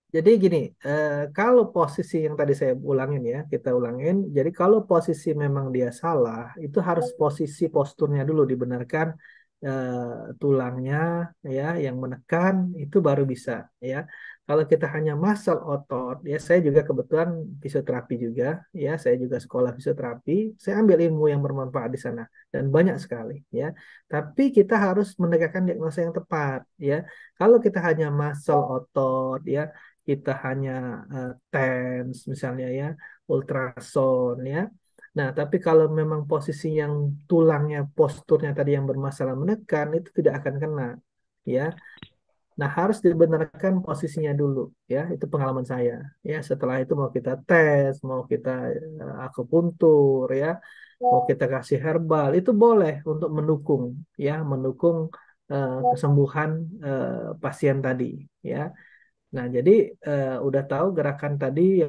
Jadi gini, eh, kalau posisi yang tadi saya ulangin ya, kita ulangin. Jadi kalau posisi memang dia salah, itu harus posisi posturnya dulu dibenarkan eh, tulangnya ya yang menekan itu baru bisa ya kalau kita hanya muscle otot, ya saya juga kebetulan fisioterapi juga, ya saya juga sekolah fisioterapi, saya ambil ilmu yang bermanfaat di sana dan banyak sekali, ya. Tapi kita harus menegakkan diagnosa yang tepat, ya. Kalau kita hanya muscle otot, ya, kita hanya uh, TENS misalnya ya, ultrason ya. Nah, tapi kalau memang posisi yang tulangnya, posturnya tadi yang bermasalah menekan itu tidak akan kena, ya. Nah, harus dibenarkan posisinya dulu, ya. Itu pengalaman saya. Ya, setelah itu mau kita tes, mau kita eh, akupuntur, ya, mau kita kasih herbal, itu boleh untuk mendukung, ya, mendukung uh, kesembuhan uh, pasien tadi, ya. Nah, jadi uh, udah tahu gerakan tadi ya,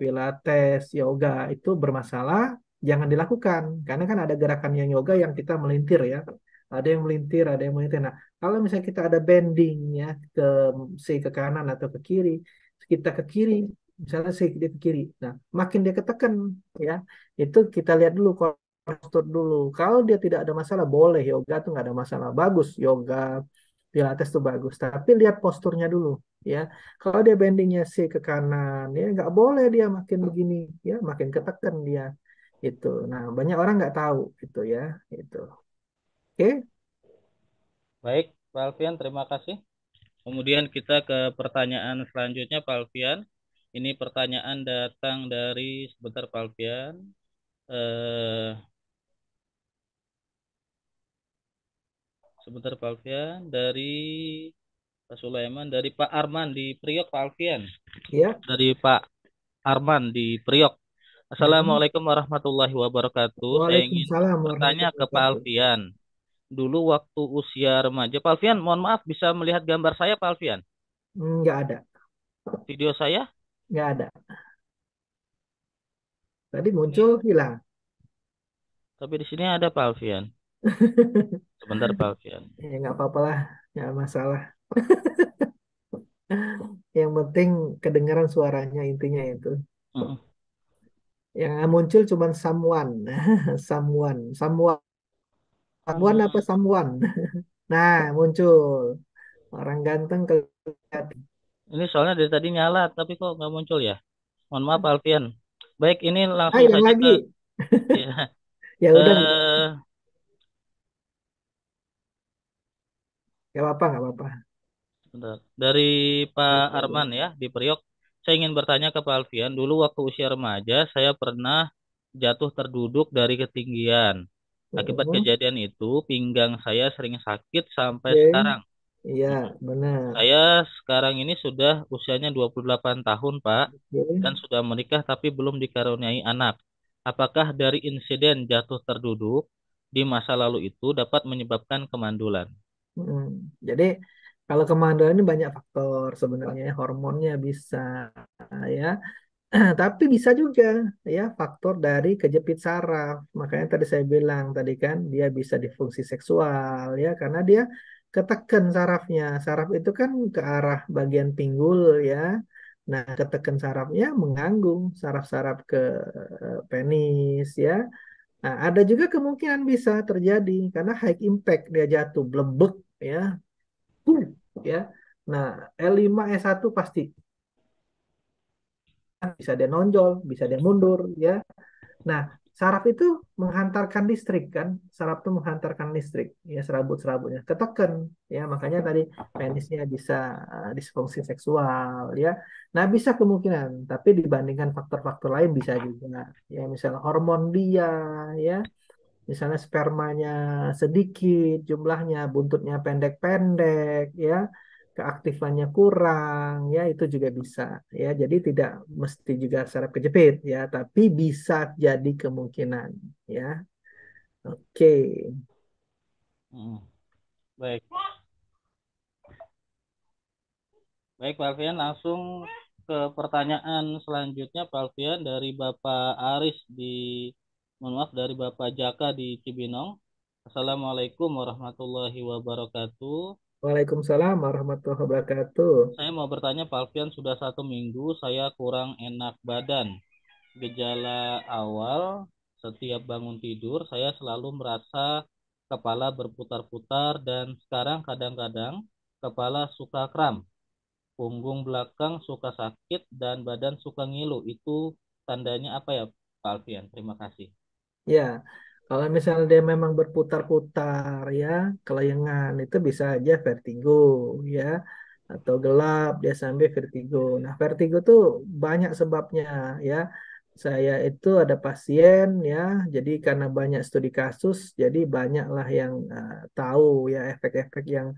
pilates, yoga itu bermasalah, jangan dilakukan karena kan ada gerakan yang yoga yang kita melintir ya ada yang melintir, ada yang melintir. Nah, kalau misalnya kita ada bending ya ke C ke kanan atau ke kiri, kita ke kiri, misalnya si dia ke kiri. Nah, makin dia ketekan ya, itu kita lihat dulu postur dulu. Kalau dia tidak ada masalah, boleh yoga tuh nggak ada masalah. Bagus yoga Pilates itu bagus, tapi lihat posturnya dulu ya. Kalau dia bendingnya si ke kanan, ya nggak boleh dia makin begini ya, makin ketekan dia itu. Nah, banyak orang nggak tahu ya, gitu ya, itu. Oke. Baik, Pak Alfian, terima kasih. Kemudian kita ke pertanyaan selanjutnya, Pak Alfian. Ini pertanyaan datang dari sebentar Pak Alfian. Eh, sebentar Pak Alfian dari Pak Sulaiman dari Pak Arman di Priok Pak Alfian. Iya. Dari Pak Arman di Priok. Assalamualaikum warahmatullahi wabarakatuh. Saya ingin bertanya ke Pak Alfian dulu waktu usia remaja. Pak Alfian, mohon maaf bisa melihat gambar saya Pak Alfian? Hmm, nggak ada. Video saya? Nggak ada. Tadi muncul hilang. Tapi di sini ada Pak Alfian. [laughs] Sebentar Pak Alfian. Ya nggak apa-apa lah, nggak masalah. [laughs] Yang penting kedengaran suaranya intinya itu. Mm. Yang muncul cuma [laughs] someone, someone, someone Samuan apa samuan? [laughs] nah, muncul. Orang ganteng kelihatan. Ini soalnya dari tadi nyala, tapi kok nggak muncul ya? Mohon maaf, hmm. Alfian. Baik, ini langsung ah, yang saja lagi. [laughs] Ya. ya. udah. Uh... Eh. Gak apa-apa, gak apa-apa. Dari Pak Arman ya di Priok. Saya ingin bertanya ke Pak Alfian, dulu waktu usia remaja saya pernah jatuh terduduk dari ketinggian. Akibat kejadian itu, pinggang saya sering sakit sampai okay. sekarang. Iya, benar. Saya sekarang ini sudah usianya 28 tahun, Pak, okay. dan sudah menikah tapi belum dikaruniai anak. Apakah dari insiden jatuh terduduk di masa lalu itu dapat menyebabkan kemandulan? Hmm. Jadi kalau kemandulan ini banyak faktor sebenarnya hormonnya bisa ya [clears throat] tapi bisa juga ya faktor dari kejepit saraf. Makanya tadi saya bilang tadi kan dia bisa difungsi seksual ya karena dia ketekan sarafnya. Saraf itu kan ke arah bagian pinggul ya. Nah, ketekan sarafnya mengganggu saraf-saraf ke eh, penis ya. Nah, ada juga kemungkinan bisa terjadi karena high impact dia jatuh blebek ya. Tuh, ya. Nah, L5 S1 pasti bisa dia nonjol, bisa dia mundur, ya. Nah, saraf itu menghantarkan listrik kan, saraf itu menghantarkan listrik, ya serabut-serabutnya keteken, ya makanya tadi penisnya bisa eh, disfungsi seksual, ya. Nah bisa kemungkinan, tapi dibandingkan faktor-faktor lain bisa juga, ya misalnya hormon dia, ya misalnya spermanya sedikit jumlahnya, buntutnya pendek-pendek, ya keaktifannya kurang ya itu juga bisa ya jadi tidak mesti juga saraf kejepit ya tapi bisa jadi kemungkinan ya oke okay. hmm. baik baik Pak Alfian langsung ke pertanyaan selanjutnya Pak Alfian dari Bapak Aris di mohon maaf dari Bapak Jaka di Cibinong Assalamualaikum warahmatullahi wabarakatuh Waalaikumsalam warahmatullahi wabarakatuh. Saya mau bertanya Pak Alfian sudah satu minggu saya kurang enak badan. Gejala awal setiap bangun tidur saya selalu merasa kepala berputar-putar dan sekarang kadang-kadang kepala suka kram. Punggung belakang suka sakit dan badan suka ngilu. Itu tandanya apa ya Pak Alfian? Terima kasih. Ya, kalau misalnya dia memang berputar-putar ya, kelayangan itu bisa aja vertigo ya atau gelap dia sampai vertigo. Nah, vertigo tuh banyak sebabnya ya. Saya itu ada pasien ya, jadi karena banyak studi kasus, jadi banyaklah yang uh, tahu ya efek-efek yang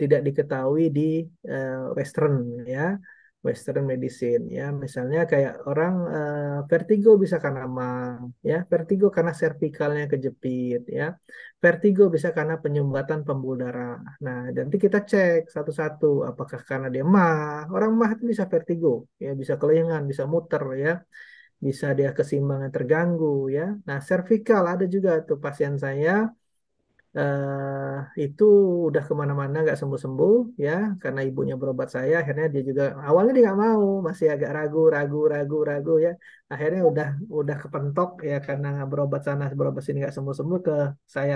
tidak diketahui di uh, Western ya Western medicine ya misalnya kayak orang uh, vertigo bisa karena mang ya vertigo karena servikalnya kejepit ya vertigo bisa karena penyumbatan pembuluh darah nah nanti kita cek satu-satu apakah karena dia mah orang mah itu bisa vertigo ya bisa kelengan bisa muter ya bisa dia kesimbangan terganggu ya nah cervical ada juga tuh pasien saya eh, itu udah kemana-mana nggak sembuh-sembuh ya karena ibunya berobat saya akhirnya dia juga awalnya dia nggak mau masih agak ragu ragu ragu ragu ya akhirnya udah udah kepentok ya karena berobat sana berobat sini nggak sembuh-sembuh ke saya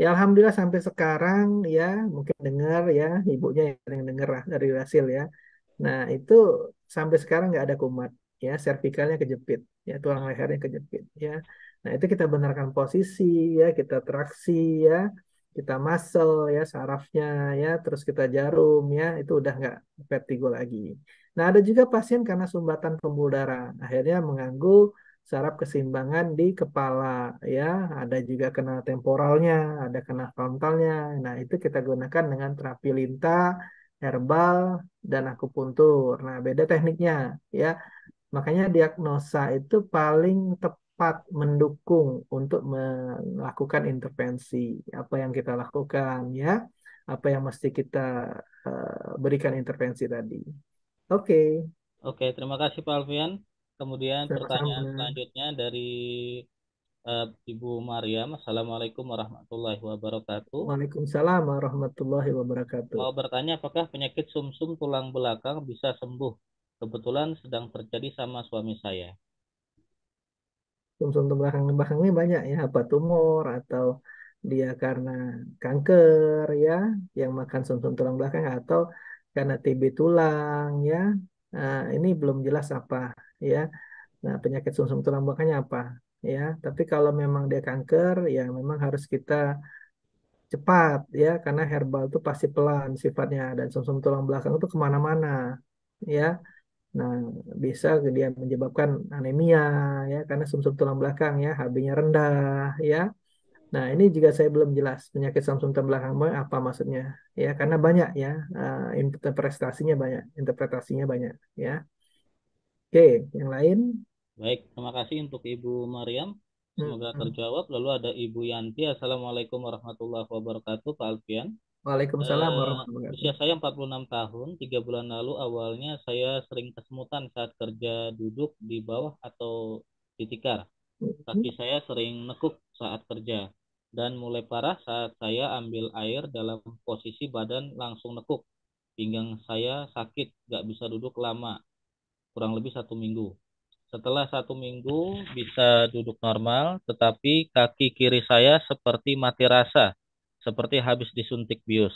ya alhamdulillah sampai sekarang ya mungkin dengar ya ibunya yang dengar lah dari hasil ya nah itu sampai sekarang nggak ada kumat ya servikalnya kejepit ya tulang lehernya kejepit ya Nah, itu kita benarkan posisi ya, kita traksi ya, kita muscle ya sarafnya ya, terus kita jarum ya, itu udah nggak vertigo lagi. Nah, ada juga pasien karena sumbatan pembuluh darah, akhirnya mengganggu saraf keseimbangan di kepala ya ada juga kena temporalnya ada kena frontalnya nah itu kita gunakan dengan terapi lintah herbal dan akupuntur nah beda tekniknya ya makanya diagnosa itu paling tepat cepat mendukung untuk melakukan intervensi apa yang kita lakukan ya apa yang mesti kita uh, berikan intervensi tadi oke okay. oke okay, terima kasih Pak Alfian kemudian pertanyaan sama pertanyaan selanjutnya dari uh, Ibu Maria Assalamualaikum warahmatullahi wabarakatuh Waalaikumsalam warahmatullahi wabarakatuh mau bertanya apakah penyakit sumsum tulang belakang bisa sembuh kebetulan sedang terjadi sama suami saya sumsum belakang belakang ini banyak ya apa tumor atau dia karena kanker ya yang makan sumsum tulang belakang atau karena TB tulang ya nah, ini belum jelas apa ya nah, penyakit sumsum tulang belakangnya apa ya tapi kalau memang dia kanker ya memang harus kita cepat ya karena herbal itu pasti pelan sifatnya dan sumsum tulang belakang itu kemana-mana ya Nah, bisa dia menyebabkan anemia ya karena sumsum tulang belakang ya Hb-nya rendah ya. Nah, ini juga saya belum jelas penyakit sumsum tulang belakang apa maksudnya ya karena banyak ya eh, interpretasinya banyak, interpretasinya banyak ya. Oke, yang lain. Baik, terima kasih untuk Ibu Mariam. Semoga terjawab. Lalu ada Ibu Yanti. Assalamualaikum warahmatullahi wabarakatuh, Pak Alfian. Waalaikumsalam uh, warahmatullahi wabarakatuh. Usia saya 46 tahun. Tiga bulan lalu awalnya saya sering kesemutan saat kerja duduk di bawah atau di tikar. Mm-hmm. Kaki saya sering nekuk saat kerja dan mulai parah saat saya ambil air dalam posisi badan langsung nekuk. Pinggang saya sakit, nggak bisa duduk lama, kurang lebih satu minggu. Setelah satu minggu bisa duduk normal, tetapi kaki kiri saya seperti mati rasa seperti habis disuntik bius.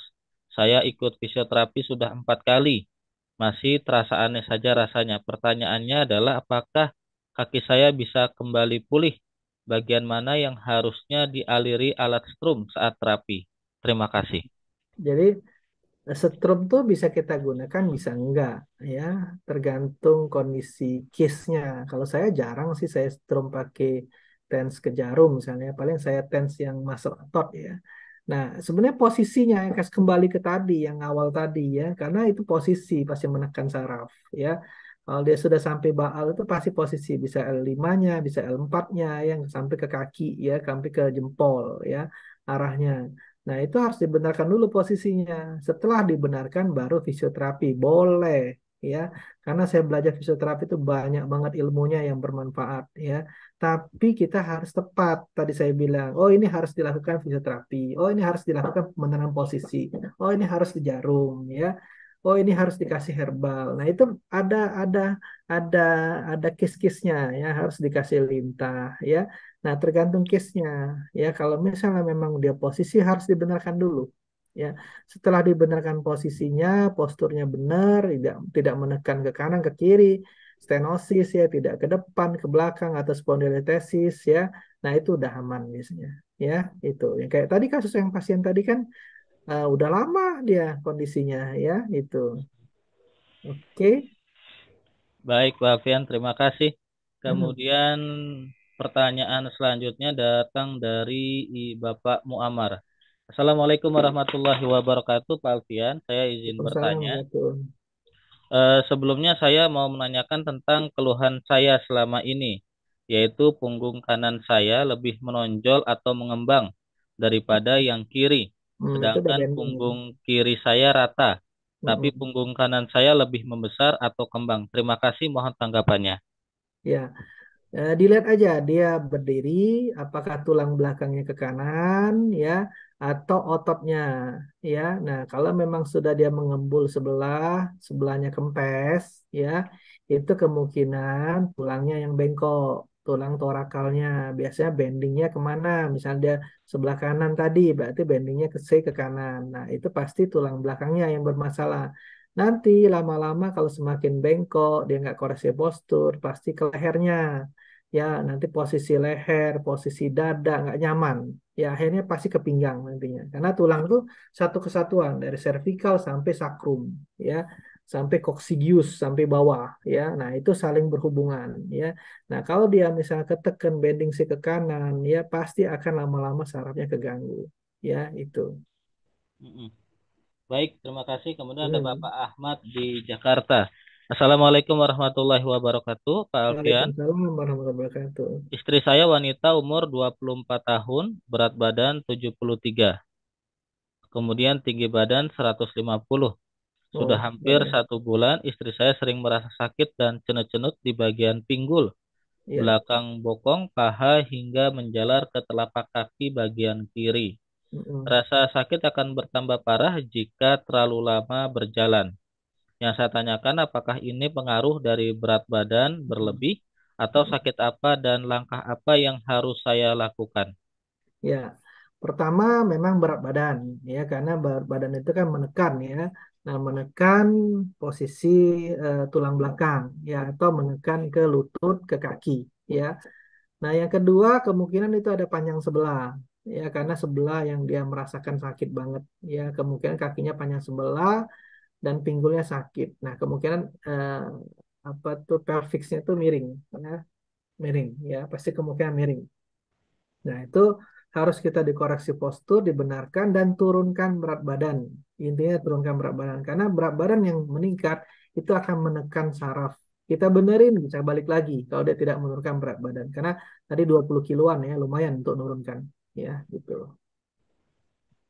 Saya ikut fisioterapi sudah empat kali, masih terasa aneh saja rasanya. Pertanyaannya adalah apakah kaki saya bisa kembali pulih? Bagian mana yang harusnya dialiri alat strum saat terapi? Terima kasih. Jadi strum tuh bisa kita gunakan bisa enggak ya tergantung kondisi case-nya kalau saya jarang sih saya strum pakai tens ke jarum misalnya paling saya tens yang masuk otot ya Nah, sebenarnya posisinya yang kembali ke tadi yang awal tadi ya, karena itu posisi pasti menekan saraf ya. Kalau dia sudah sampai baal itu pasti posisi bisa L5-nya, bisa L4-nya yang sampai ke kaki ya, sampai ke jempol ya arahnya. Nah, itu harus dibenarkan dulu posisinya. Setelah dibenarkan baru fisioterapi. Boleh ya karena saya belajar fisioterapi itu banyak banget ilmunya yang bermanfaat ya tapi kita harus tepat tadi saya bilang oh ini harus dilakukan fisioterapi oh ini harus dilakukan penerapan posisi oh ini harus di jarum ya oh ini harus dikasih herbal. Nah itu ada ada ada ada kis-kisnya ya harus dikasih lintah ya. Nah tergantung kisnya ya kalau misalnya memang dia posisi harus dibenarkan dulu ya setelah dibenarkan posisinya posturnya benar tidak tidak menekan ke kanan ke kiri stenosis ya tidak ke depan ke belakang atau spondylitesis ya nah itu udah aman biasanya ya itu yang kayak tadi kasus yang pasien tadi kan uh, udah lama dia kondisinya ya itu oke okay. baik Pak Fian terima kasih hmm. kemudian hmm. pertanyaan selanjutnya datang dari Bapak Muamar Assalamualaikum warahmatullahi wabarakatuh, Pak Alfian. Saya izin bertanya. Uh, sebelumnya saya mau menanyakan tentang keluhan saya selama ini, yaitu punggung kanan saya lebih menonjol atau mengembang daripada yang kiri, hmm, sedangkan punggung kiri saya rata, hmm. tapi punggung kanan saya lebih membesar atau kembang. Terima kasih, mohon tanggapannya. Ya, eh, dilihat aja dia berdiri, apakah tulang belakangnya ke kanan, ya, atau ototnya ya. Nah, kalau memang sudah dia mengembul sebelah, sebelahnya kempes ya, itu kemungkinan tulangnya yang bengkok tulang torakalnya biasanya bendingnya kemana misalnya dia sebelah kanan tadi berarti bendingnya ke C ke kanan nah itu pasti tulang belakangnya yang bermasalah nanti lama-lama kalau semakin bengkok dia nggak koreksi postur pasti ke lehernya ya nanti posisi leher posisi dada nggak nyaman ya akhirnya pasti ke pinggang nantinya karena tulang itu satu kesatuan dari cervical sampai sakrum ya sampai koksigius sampai bawah ya nah itu saling berhubungan ya nah kalau dia misalnya ketekan bending si ke kanan ya pasti akan lama-lama sarafnya keganggu ya itu baik terima kasih kemudian ada iya. Bapak Ahmad di Jakarta Assalamualaikum warahmatullahi wabarakatuh, Pak Alfian. Waalaikumsalam warahmatullahi wabarakatuh. Istri saya wanita umur 24 tahun, berat badan 73. Kemudian tinggi badan 150. Sudah oh, hampir ya. satu bulan, istri saya sering merasa sakit dan cenut-cenut di bagian pinggul, ya. belakang bokong, paha, hingga menjalar ke telapak kaki bagian kiri. Mm -hmm. Rasa sakit akan bertambah parah jika terlalu lama berjalan yang saya tanyakan apakah ini pengaruh dari berat badan berlebih atau sakit apa dan langkah apa yang harus saya lakukan? Ya, pertama memang berat badan ya karena berat badan itu kan menekan ya nah menekan posisi uh, tulang belakang ya atau menekan ke lutut ke kaki ya nah yang kedua kemungkinan itu ada panjang sebelah ya karena sebelah yang dia merasakan sakit banget ya kemungkinan kakinya panjang sebelah dan pinggulnya sakit. Nah, kemungkinan eh, apa tuh pelvisnya itu miring, ya. miring ya, pasti kemungkinan miring. Nah, itu harus kita dikoreksi postur, dibenarkan dan turunkan berat badan. Intinya turunkan berat badan karena berat badan yang meningkat itu akan menekan saraf. Kita benerin bisa balik lagi kalau dia tidak menurunkan berat badan karena tadi 20 kiloan ya lumayan untuk menurunkan ya gitu.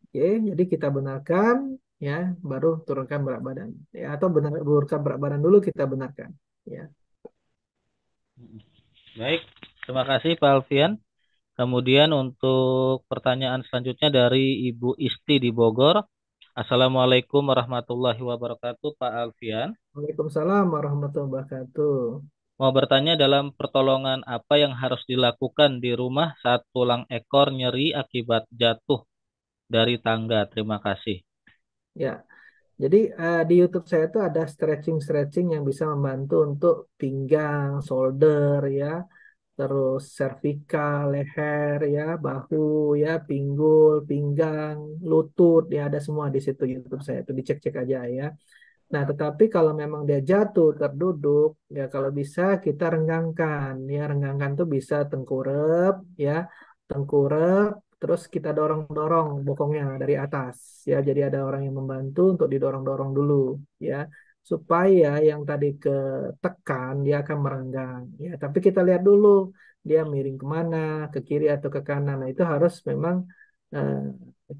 Oke, jadi kita benarkan ya baru turunkan berat badan ya atau benar turunkan berat badan dulu kita benarkan ya baik terima kasih Pak Alfian kemudian untuk pertanyaan selanjutnya dari Ibu Isti di Bogor Assalamualaikum warahmatullahi wabarakatuh Pak Alfian Waalaikumsalam warahmatullahi wabarakatuh Mau bertanya dalam pertolongan apa yang harus dilakukan di rumah saat tulang ekor nyeri akibat jatuh dari tangga. Terima kasih. Ya. Jadi uh, di YouTube saya itu ada stretching-stretching yang bisa membantu untuk pinggang, shoulder ya, terus cervical, leher ya, bahu ya, pinggul, pinggang, lutut ya ada semua di situ YouTube saya itu dicek-cek aja ya. Nah, tetapi kalau memang dia jatuh terduduk, ya kalau bisa kita renggangkan. Ya, renggangkan tuh bisa tengkurep, ya, tengkurep, terus kita dorong-dorong bokongnya dari atas ya jadi ada orang yang membantu untuk didorong-dorong dulu ya supaya yang tadi ketekan dia akan merenggang ya tapi kita lihat dulu dia miring kemana ke kiri atau ke kanan nah itu harus memang eh,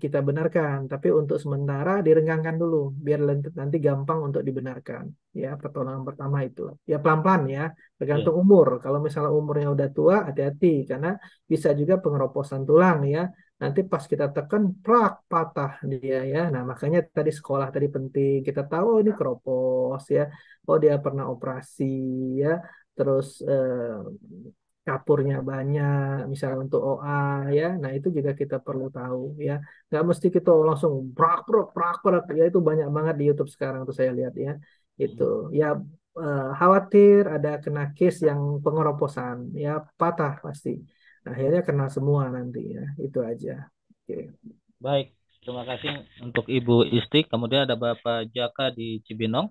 kita benarkan, tapi untuk sementara direnggangkan dulu biar nanti gampang untuk dibenarkan. Ya, pertolongan pertama itu. Ya pelan-pelan ya, tergantung yeah. umur. Kalau misalnya umurnya udah tua, hati-hati karena bisa juga pengeroposan tulang ya. Nanti pas kita tekan prak patah dia ya. Nah, makanya tadi sekolah tadi penting. Kita tahu oh, ini keropos ya. Oh, dia pernah operasi ya terus eh, kapurnya banyak, misalnya untuk OA ya. Nah, itu juga kita perlu tahu ya. Nggak mesti kita langsung prak prak prak prak ya itu banyak banget di YouTube sekarang tuh saya lihat ya. Itu hmm. ya eh, khawatir ada kena case yang pengeroposan ya patah pasti. Nah, akhirnya kena semua nanti ya. Itu aja. Oke. Baik. Terima kasih untuk Ibu Isti. Kemudian ada Bapak Jaka di Cibinong.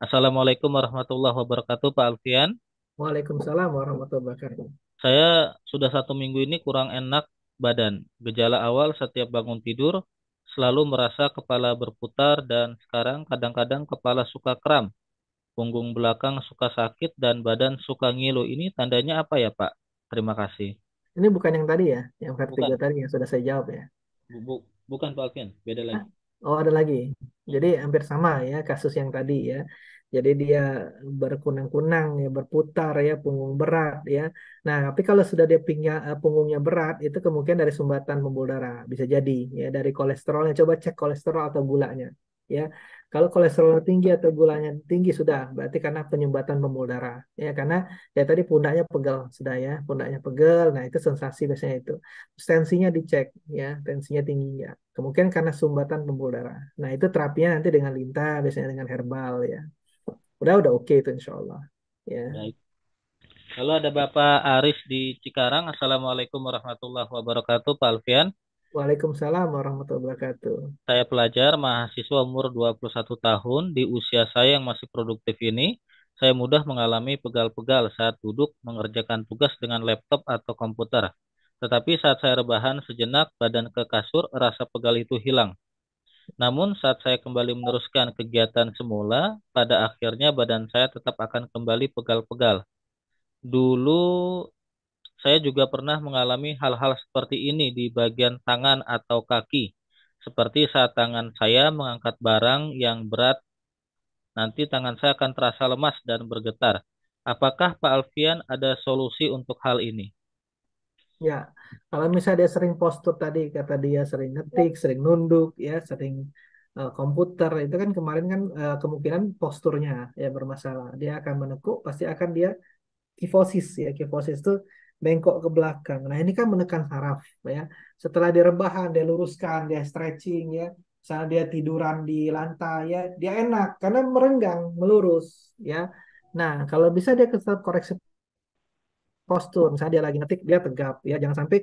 Assalamualaikum warahmatullahi wabarakatuh Pak Alfian. Waalaikumsalam warahmatullahi wabarakatuh. Saya sudah satu minggu ini kurang enak badan. Gejala awal setiap bangun tidur selalu merasa kepala berputar dan sekarang kadang-kadang kepala suka kram. Punggung belakang suka sakit dan badan suka ngilu. Ini tandanya apa ya, Pak? Terima kasih. Ini bukan yang tadi ya, yang ketiga tadi yang sudah saya jawab ya. bukan Pak Alvin, beda lagi. Ah, oh, ada lagi. Jadi hampir sama ya kasus yang tadi ya. Jadi dia berkunang-kunang ya, berputar ya, punggung berat ya. Nah, tapi kalau sudah dia pingnya, eh, punggungnya berat, itu kemungkinan dari sumbatan pembuluh darah bisa jadi ya dari kolesterolnya. Coba cek kolesterol atau gulanya ya. Kalau kolesterol tinggi atau gulanya tinggi sudah berarti karena penyumbatan pembuluh darah ya karena ya tadi pundaknya pegel sudah ya, pundaknya pegel. Nah, itu sensasi biasanya itu. Tensinya dicek ya, tensinya tinggi ya. Kemungkinan karena sumbatan pembuluh darah. Nah, itu terapinya nanti dengan lintah biasanya dengan herbal ya udah udah oke okay itu insya Allah ya Baik. Lalu ada Bapak Aris di Cikarang. Assalamualaikum warahmatullahi wabarakatuh, Pak Alfian. Waalaikumsalam warahmatullahi wabarakatuh. Saya pelajar, mahasiswa umur 21 tahun. Di usia saya yang masih produktif ini, saya mudah mengalami pegal-pegal saat duduk mengerjakan tugas dengan laptop atau komputer. Tetapi saat saya rebahan sejenak, badan ke kasur, rasa pegal itu hilang. Namun saat saya kembali meneruskan kegiatan semula, pada akhirnya badan saya tetap akan kembali pegal-pegal. Dulu saya juga pernah mengalami hal-hal seperti ini di bagian tangan atau kaki. Seperti saat tangan saya mengangkat barang yang berat, nanti tangan saya akan terasa lemas dan bergetar. Apakah Pak Alfian ada solusi untuk hal ini? Ya, kalau misalnya dia sering postur tadi, kata dia sering ngetik, ya. sering nunduk, ya, sering uh, komputer, itu kan kemarin kan uh, kemungkinan posturnya ya bermasalah. Dia akan menekuk, pasti akan dia kifosis ya. Kifosis itu bengkok ke belakang. Nah, ini kan menekan saraf ya. Setelah dia rebahan, dia luruskan, dia stretching ya. Saat dia tiduran di lantai ya, dia enak karena merenggang, melurus ya. Nah, kalau bisa dia tetap koreksi postur misalnya dia lagi ngetik dia tegap ya jangan sampai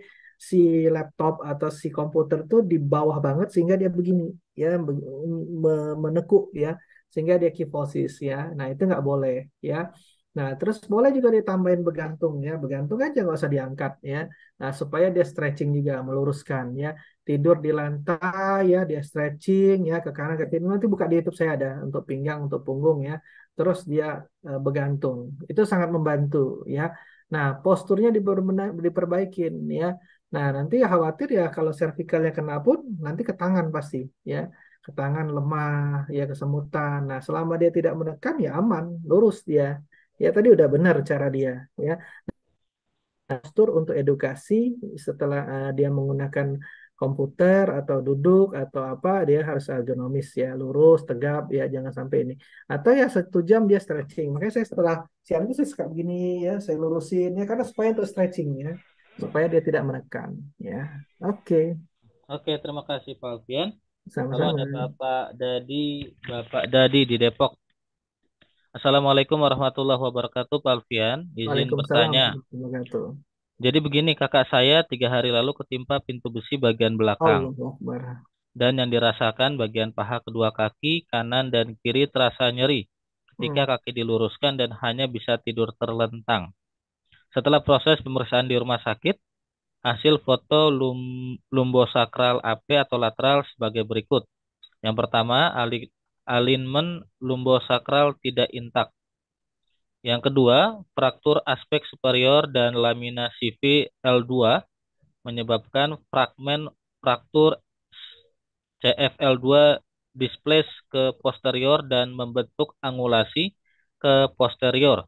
si laptop atau si komputer tuh di bawah banget sehingga dia begini ya menekuk ya sehingga dia kifosis ya nah itu nggak boleh ya nah terus boleh juga ditambahin bergantung ya begantung aja nggak usah diangkat ya nah supaya dia stretching juga meluruskan ya tidur di lantai ya dia stretching ya ke kanan ke kiri nanti buka di YouTube saya ada untuk pinggang untuk punggung ya terus dia bergantung eh, begantung itu sangat membantu ya Nah, posturnya diperbaikin ya. Nah, nanti khawatir ya kalau cervicalnya kena pun nanti ke tangan pasti ya. Ke tangan lemah, ya kesemutan. Nah, selama dia tidak menekan ya aman, lurus dia. Ya tadi udah benar cara dia ya. postur untuk edukasi setelah uh, dia menggunakan komputer atau duduk atau apa dia harus ergonomis ya lurus tegap ya jangan sampai ini atau ya satu jam dia stretching makanya saya setelah siang itu saya suka begini ya saya lurusin ya karena supaya untuk stretching ya supaya dia tidak menekan ya oke okay. oke okay, terima kasih Pak Alfian sama-sama ada Bapak Dadi Bapak Dadi di Depok Assalamualaikum warahmatullahi wabarakatuh Pak Alfian izin bertanya jadi begini, kakak saya tiga hari lalu ketimpa pintu besi bagian belakang. dan yang dirasakan bagian paha kedua kaki, kanan dan kiri terasa nyeri. Ketika hmm. kaki diluruskan dan hanya bisa tidur terlentang. Setelah proses pemeriksaan di rumah sakit, hasil foto lum, lumbosakral AP atau lateral sebagai berikut. Yang pertama, alignment lumbosakral tidak intak. Yang kedua, fraktur aspek superior dan lamina CV L2 menyebabkan fragmen fraktur CFL2 displace ke posterior dan membentuk angulasi ke posterior,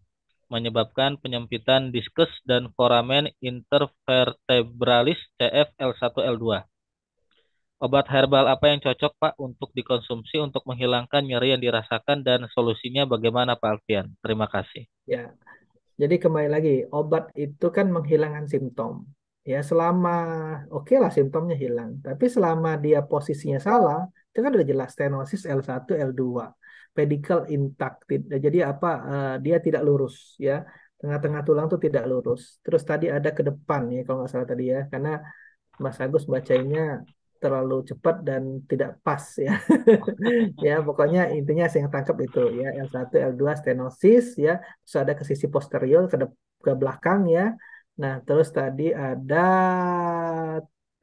menyebabkan penyempitan diskus dan foramen intervertebralis CFL1L2. Obat herbal apa yang cocok Pak untuk dikonsumsi untuk menghilangkan nyeri yang dirasakan dan solusinya bagaimana Pak Alfian? Terima kasih. Ya, jadi kembali lagi obat itu kan menghilangkan simptom. Ya selama oke okay lah simptomnya hilang, tapi selama dia posisinya salah, itu kan sudah jelas stenosis L1, L2, Pedikel intact. Jadi apa? Eh, dia tidak lurus ya tengah-tengah tulang itu tidak lurus. Terus tadi ada ke depan ya kalau nggak salah tadi ya, karena Mas Agus bacanya terlalu cepat dan tidak pas ya. [laughs] ya pokoknya intinya saya tangkap itu ya L1 L2 stenosis ya terus ada ke sisi posterior ke, ke belakang ya. Nah terus tadi ada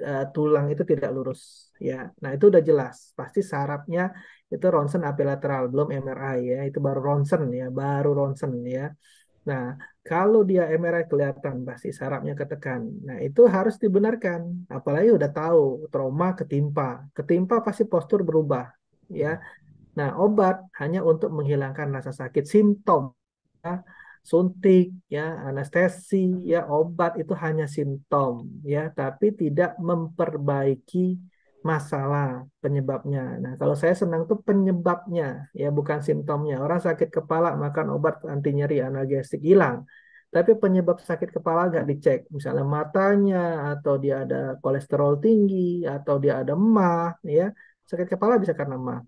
uh, tulang itu tidak lurus ya. Nah itu udah jelas pasti sarafnya itu ronsen apilateral belum MRI ya itu baru ronsen ya baru ronsen ya. Nah, kalau dia MRI kelihatan pasti sarafnya ketekan. Nah, itu harus dibenarkan. Apalagi udah tahu trauma ketimpa. Ketimpa pasti postur berubah, ya. Nah, obat hanya untuk menghilangkan rasa sakit simptom. Ya. Suntik, ya, anestesi, ya, obat itu hanya simptom, ya, tapi tidak memperbaiki masalah penyebabnya. Nah, kalau saya senang tuh penyebabnya, ya bukan simptomnya. Orang sakit kepala makan obat anti nyeri analgesik hilang. Tapi penyebab sakit kepala nggak dicek, misalnya matanya atau dia ada kolesterol tinggi atau dia ada emah, ya sakit kepala bisa karena emah.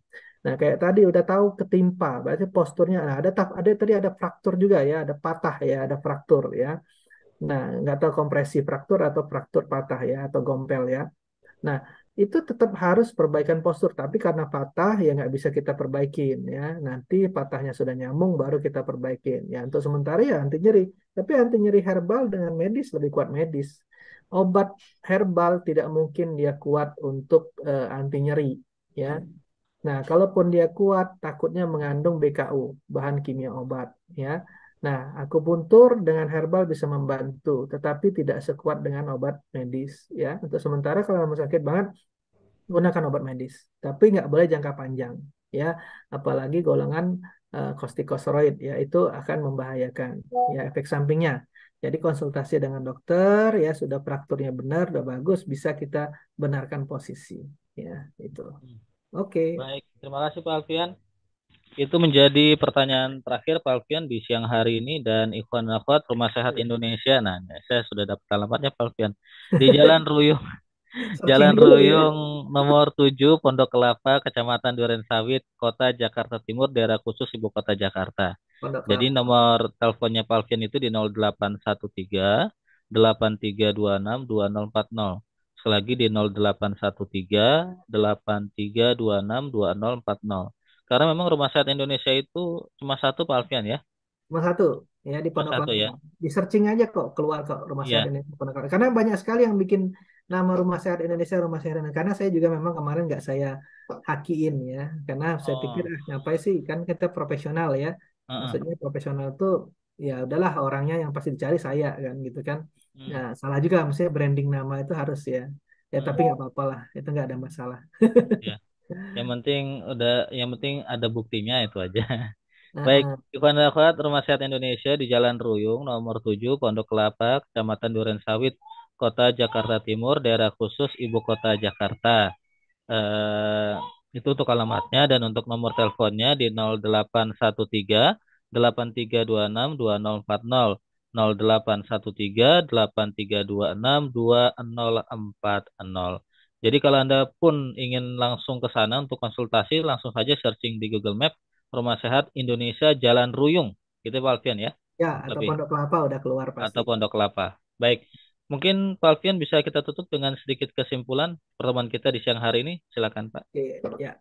Nah kayak tadi udah tahu ketimpa, berarti posturnya nah, ada taf, ada tadi ada fraktur juga ya, ada patah ya, ada fraktur ya. Nah nggak tahu kompresi fraktur atau fraktur patah ya atau gompel ya. Nah itu tetap harus perbaikan postur. Tapi karena patah ya nggak bisa kita perbaikin ya. Nanti patahnya sudah nyambung baru kita perbaikin. Ya untuk sementara ya anti nyeri. Tapi anti nyeri herbal dengan medis lebih kuat medis. Obat herbal tidak mungkin dia kuat untuk uh, anti nyeri ya. Hmm. Nah, kalaupun dia kuat takutnya mengandung BKU, bahan kimia obat ya. Nah, aku puntur dengan herbal bisa membantu, tetapi tidak sekuat dengan obat medis. Ya, untuk sementara kalau kamu sakit banget, gunakan obat medis, tapi nggak boleh jangka panjang. Ya, apalagi golongan uh, ya itu akan membahayakan. Ya, efek sampingnya. Jadi konsultasi dengan dokter, ya sudah prakturnya benar, sudah bagus, bisa kita benarkan posisi. Ya, itu. Hmm. Oke. Okay. Baik, terima kasih Pak Alfian. Itu menjadi pertanyaan terakhir Pak Alfian di siang hari ini dan Ikhwan Akhwat Rumah Sehat Indonesia. Nah, saya sudah dapat alamatnya Pak Alfian. Di Jalan Ruyung [laughs] Jalan Ruyung nomor 7 Pondok Kelapa, Kecamatan Duren Sawit, Kota Jakarta Timur, daerah khusus Ibu Kota Jakarta. Jadi nomor teleponnya Pak Alfian itu di 0813 8326 2040. Sekali lagi di 0813 8326 2040. Karena memang rumah sehat Indonesia itu cuma satu Pak Alfian ya. Cuma satu ya di Pondok Satu, ya. Di searching aja kok keluar kok rumah iya. sehat Indonesia Pondok Karena banyak sekali yang bikin nama rumah sehat Indonesia rumah sehat Indonesia. Karena saya juga memang kemarin nggak saya hakiin ya. Karena saya oh. pikir ah, ngapain sih kan kita profesional ya. Uh-uh. Maksudnya profesional tuh ya udahlah orangnya yang pasti dicari saya kan gitu kan. Hmm. Nah, salah juga maksudnya branding nama itu harus ya. Ya tapi nggak apa apalah Itu nggak ada masalah. yeah. [laughs] yang penting udah yang penting ada buktinya itu aja baik Ivan Akhwat Rumah Sehat Indonesia di Jalan Ruyung nomor 7 Pondok Kelapa Kecamatan Duren Sawit Kota Jakarta Timur daerah khusus ibu kota Jakarta eh, itu untuk alamatnya dan untuk nomor teleponnya di 0813 8326 2040 0813 8326 2040 jadi kalau Anda pun ingin langsung ke sana untuk konsultasi, langsung saja searching di Google Map Rumah Sehat Indonesia Jalan Ruyung. Gitu Pak Alfian ya? Ya, atau Lebih. Pondok Kelapa udah keluar pasti. Atau Pondok Kelapa. Baik. Mungkin Pak Alfian bisa kita tutup dengan sedikit kesimpulan pertemuan kita di siang hari ini. Silakan Pak. Oke, ya.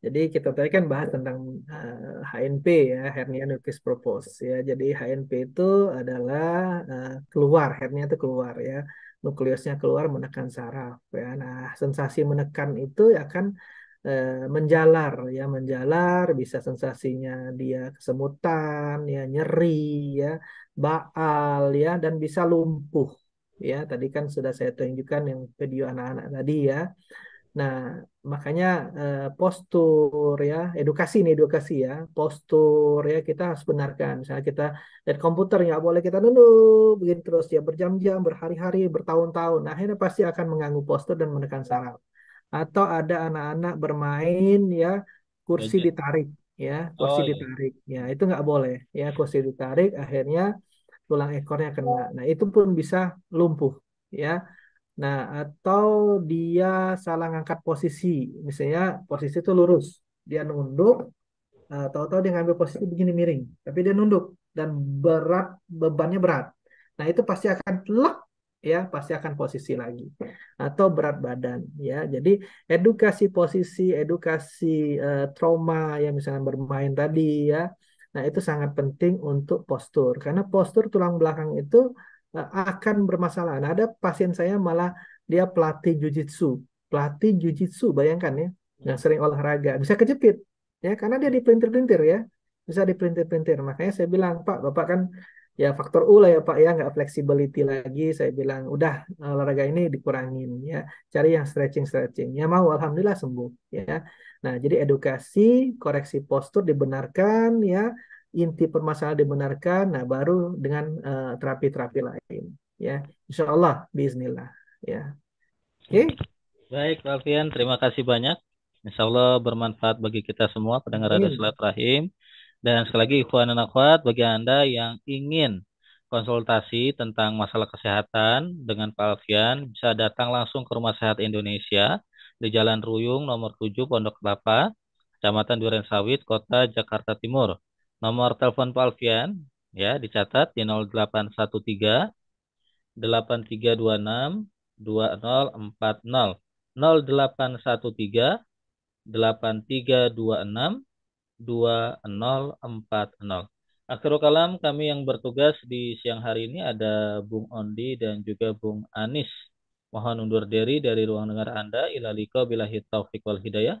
Jadi kita tadi kan bahas tentang uh, eh, HNP ya, hernia nukis propos ya. Jadi HNP itu adalah uh, keluar, hernia itu keluar ya nukleusnya keluar menekan saraf ya. Nah, sensasi menekan itu akan eh, menjalar ya, menjalar bisa sensasinya dia kesemutan ya, nyeri ya, baal ya dan bisa lumpuh ya. Tadi kan sudah saya tunjukkan yang video anak-anak tadi ya. Nah, makanya eh, postur ya, edukasi ini edukasi ya, postur ya kita harus benarkan. Misalnya kita lihat komputer nggak boleh kita duduk begini terus ya berjam-jam, berhari-hari, bertahun-tahun. Akhirnya pasti akan mengganggu postur dan menekan saraf. Atau ada anak-anak bermain ya kursi Oke. ditarik ya, kursi oh, iya. ditarik. Ya, itu nggak boleh ya, kursi ditarik akhirnya tulang ekornya kena. Nah, itu pun bisa lumpuh ya Nah, atau dia salah ngangkat posisi, misalnya posisi itu lurus, dia nunduk, atau eh, tahu-tahu dia ngambil posisi begini miring, tapi dia nunduk dan berat bebannya berat. Nah, itu pasti akan telak ya, pasti akan posisi lagi atau berat badan ya. Jadi edukasi posisi, edukasi uh, trauma ya misalnya bermain tadi ya. Nah, itu sangat penting untuk postur karena postur tulang belakang itu Nah, akan bermasalah. Nah, ada pasien saya malah dia pelatih jujitsu, pelatih jujitsu bayangkan ya, yang ya. sering olahraga bisa kejepit ya karena dia dipelintir-pelintir ya, bisa dipelintir-pelintir. Makanya saya bilang Pak, Bapak kan ya faktor U lah ya Pak ya nggak flexibility lagi. Saya bilang udah olahraga ini dikurangin ya, cari yang stretching stretching. Ya mau, alhamdulillah sembuh ya. Nah jadi edukasi, koreksi postur dibenarkan ya inti permasalahan dibenarkan, nah baru dengan eh, terapi-terapi uh, lain. Ya, Insya Allah, Bismillah. Ya, oke. Okay? Hmm. Baik, Alfian, terima kasih banyak. Insya Allah bermanfaat bagi kita semua pendengar Radio Selat Rahim. Dan sekali lagi, ikhwan dan akhwat, bagi Anda yang ingin konsultasi tentang masalah kesehatan dengan Pak Alfian, bisa datang langsung ke Rumah Sehat Indonesia di Jalan Ruyung nomor 7 Pondok Kelapa, Kecamatan Duren Sawit, Kota Jakarta Timur. Nomor telepon Pak Alfian ya dicatat di 0813 8326 2040 0813 8326 2040. Akhirul kalam kami yang bertugas di siang hari ini ada Bung Ondi dan juga Bung Anis. Mohon undur diri dari ruang dengar Anda. Ilaliko bilahi taufiq wal hidayah.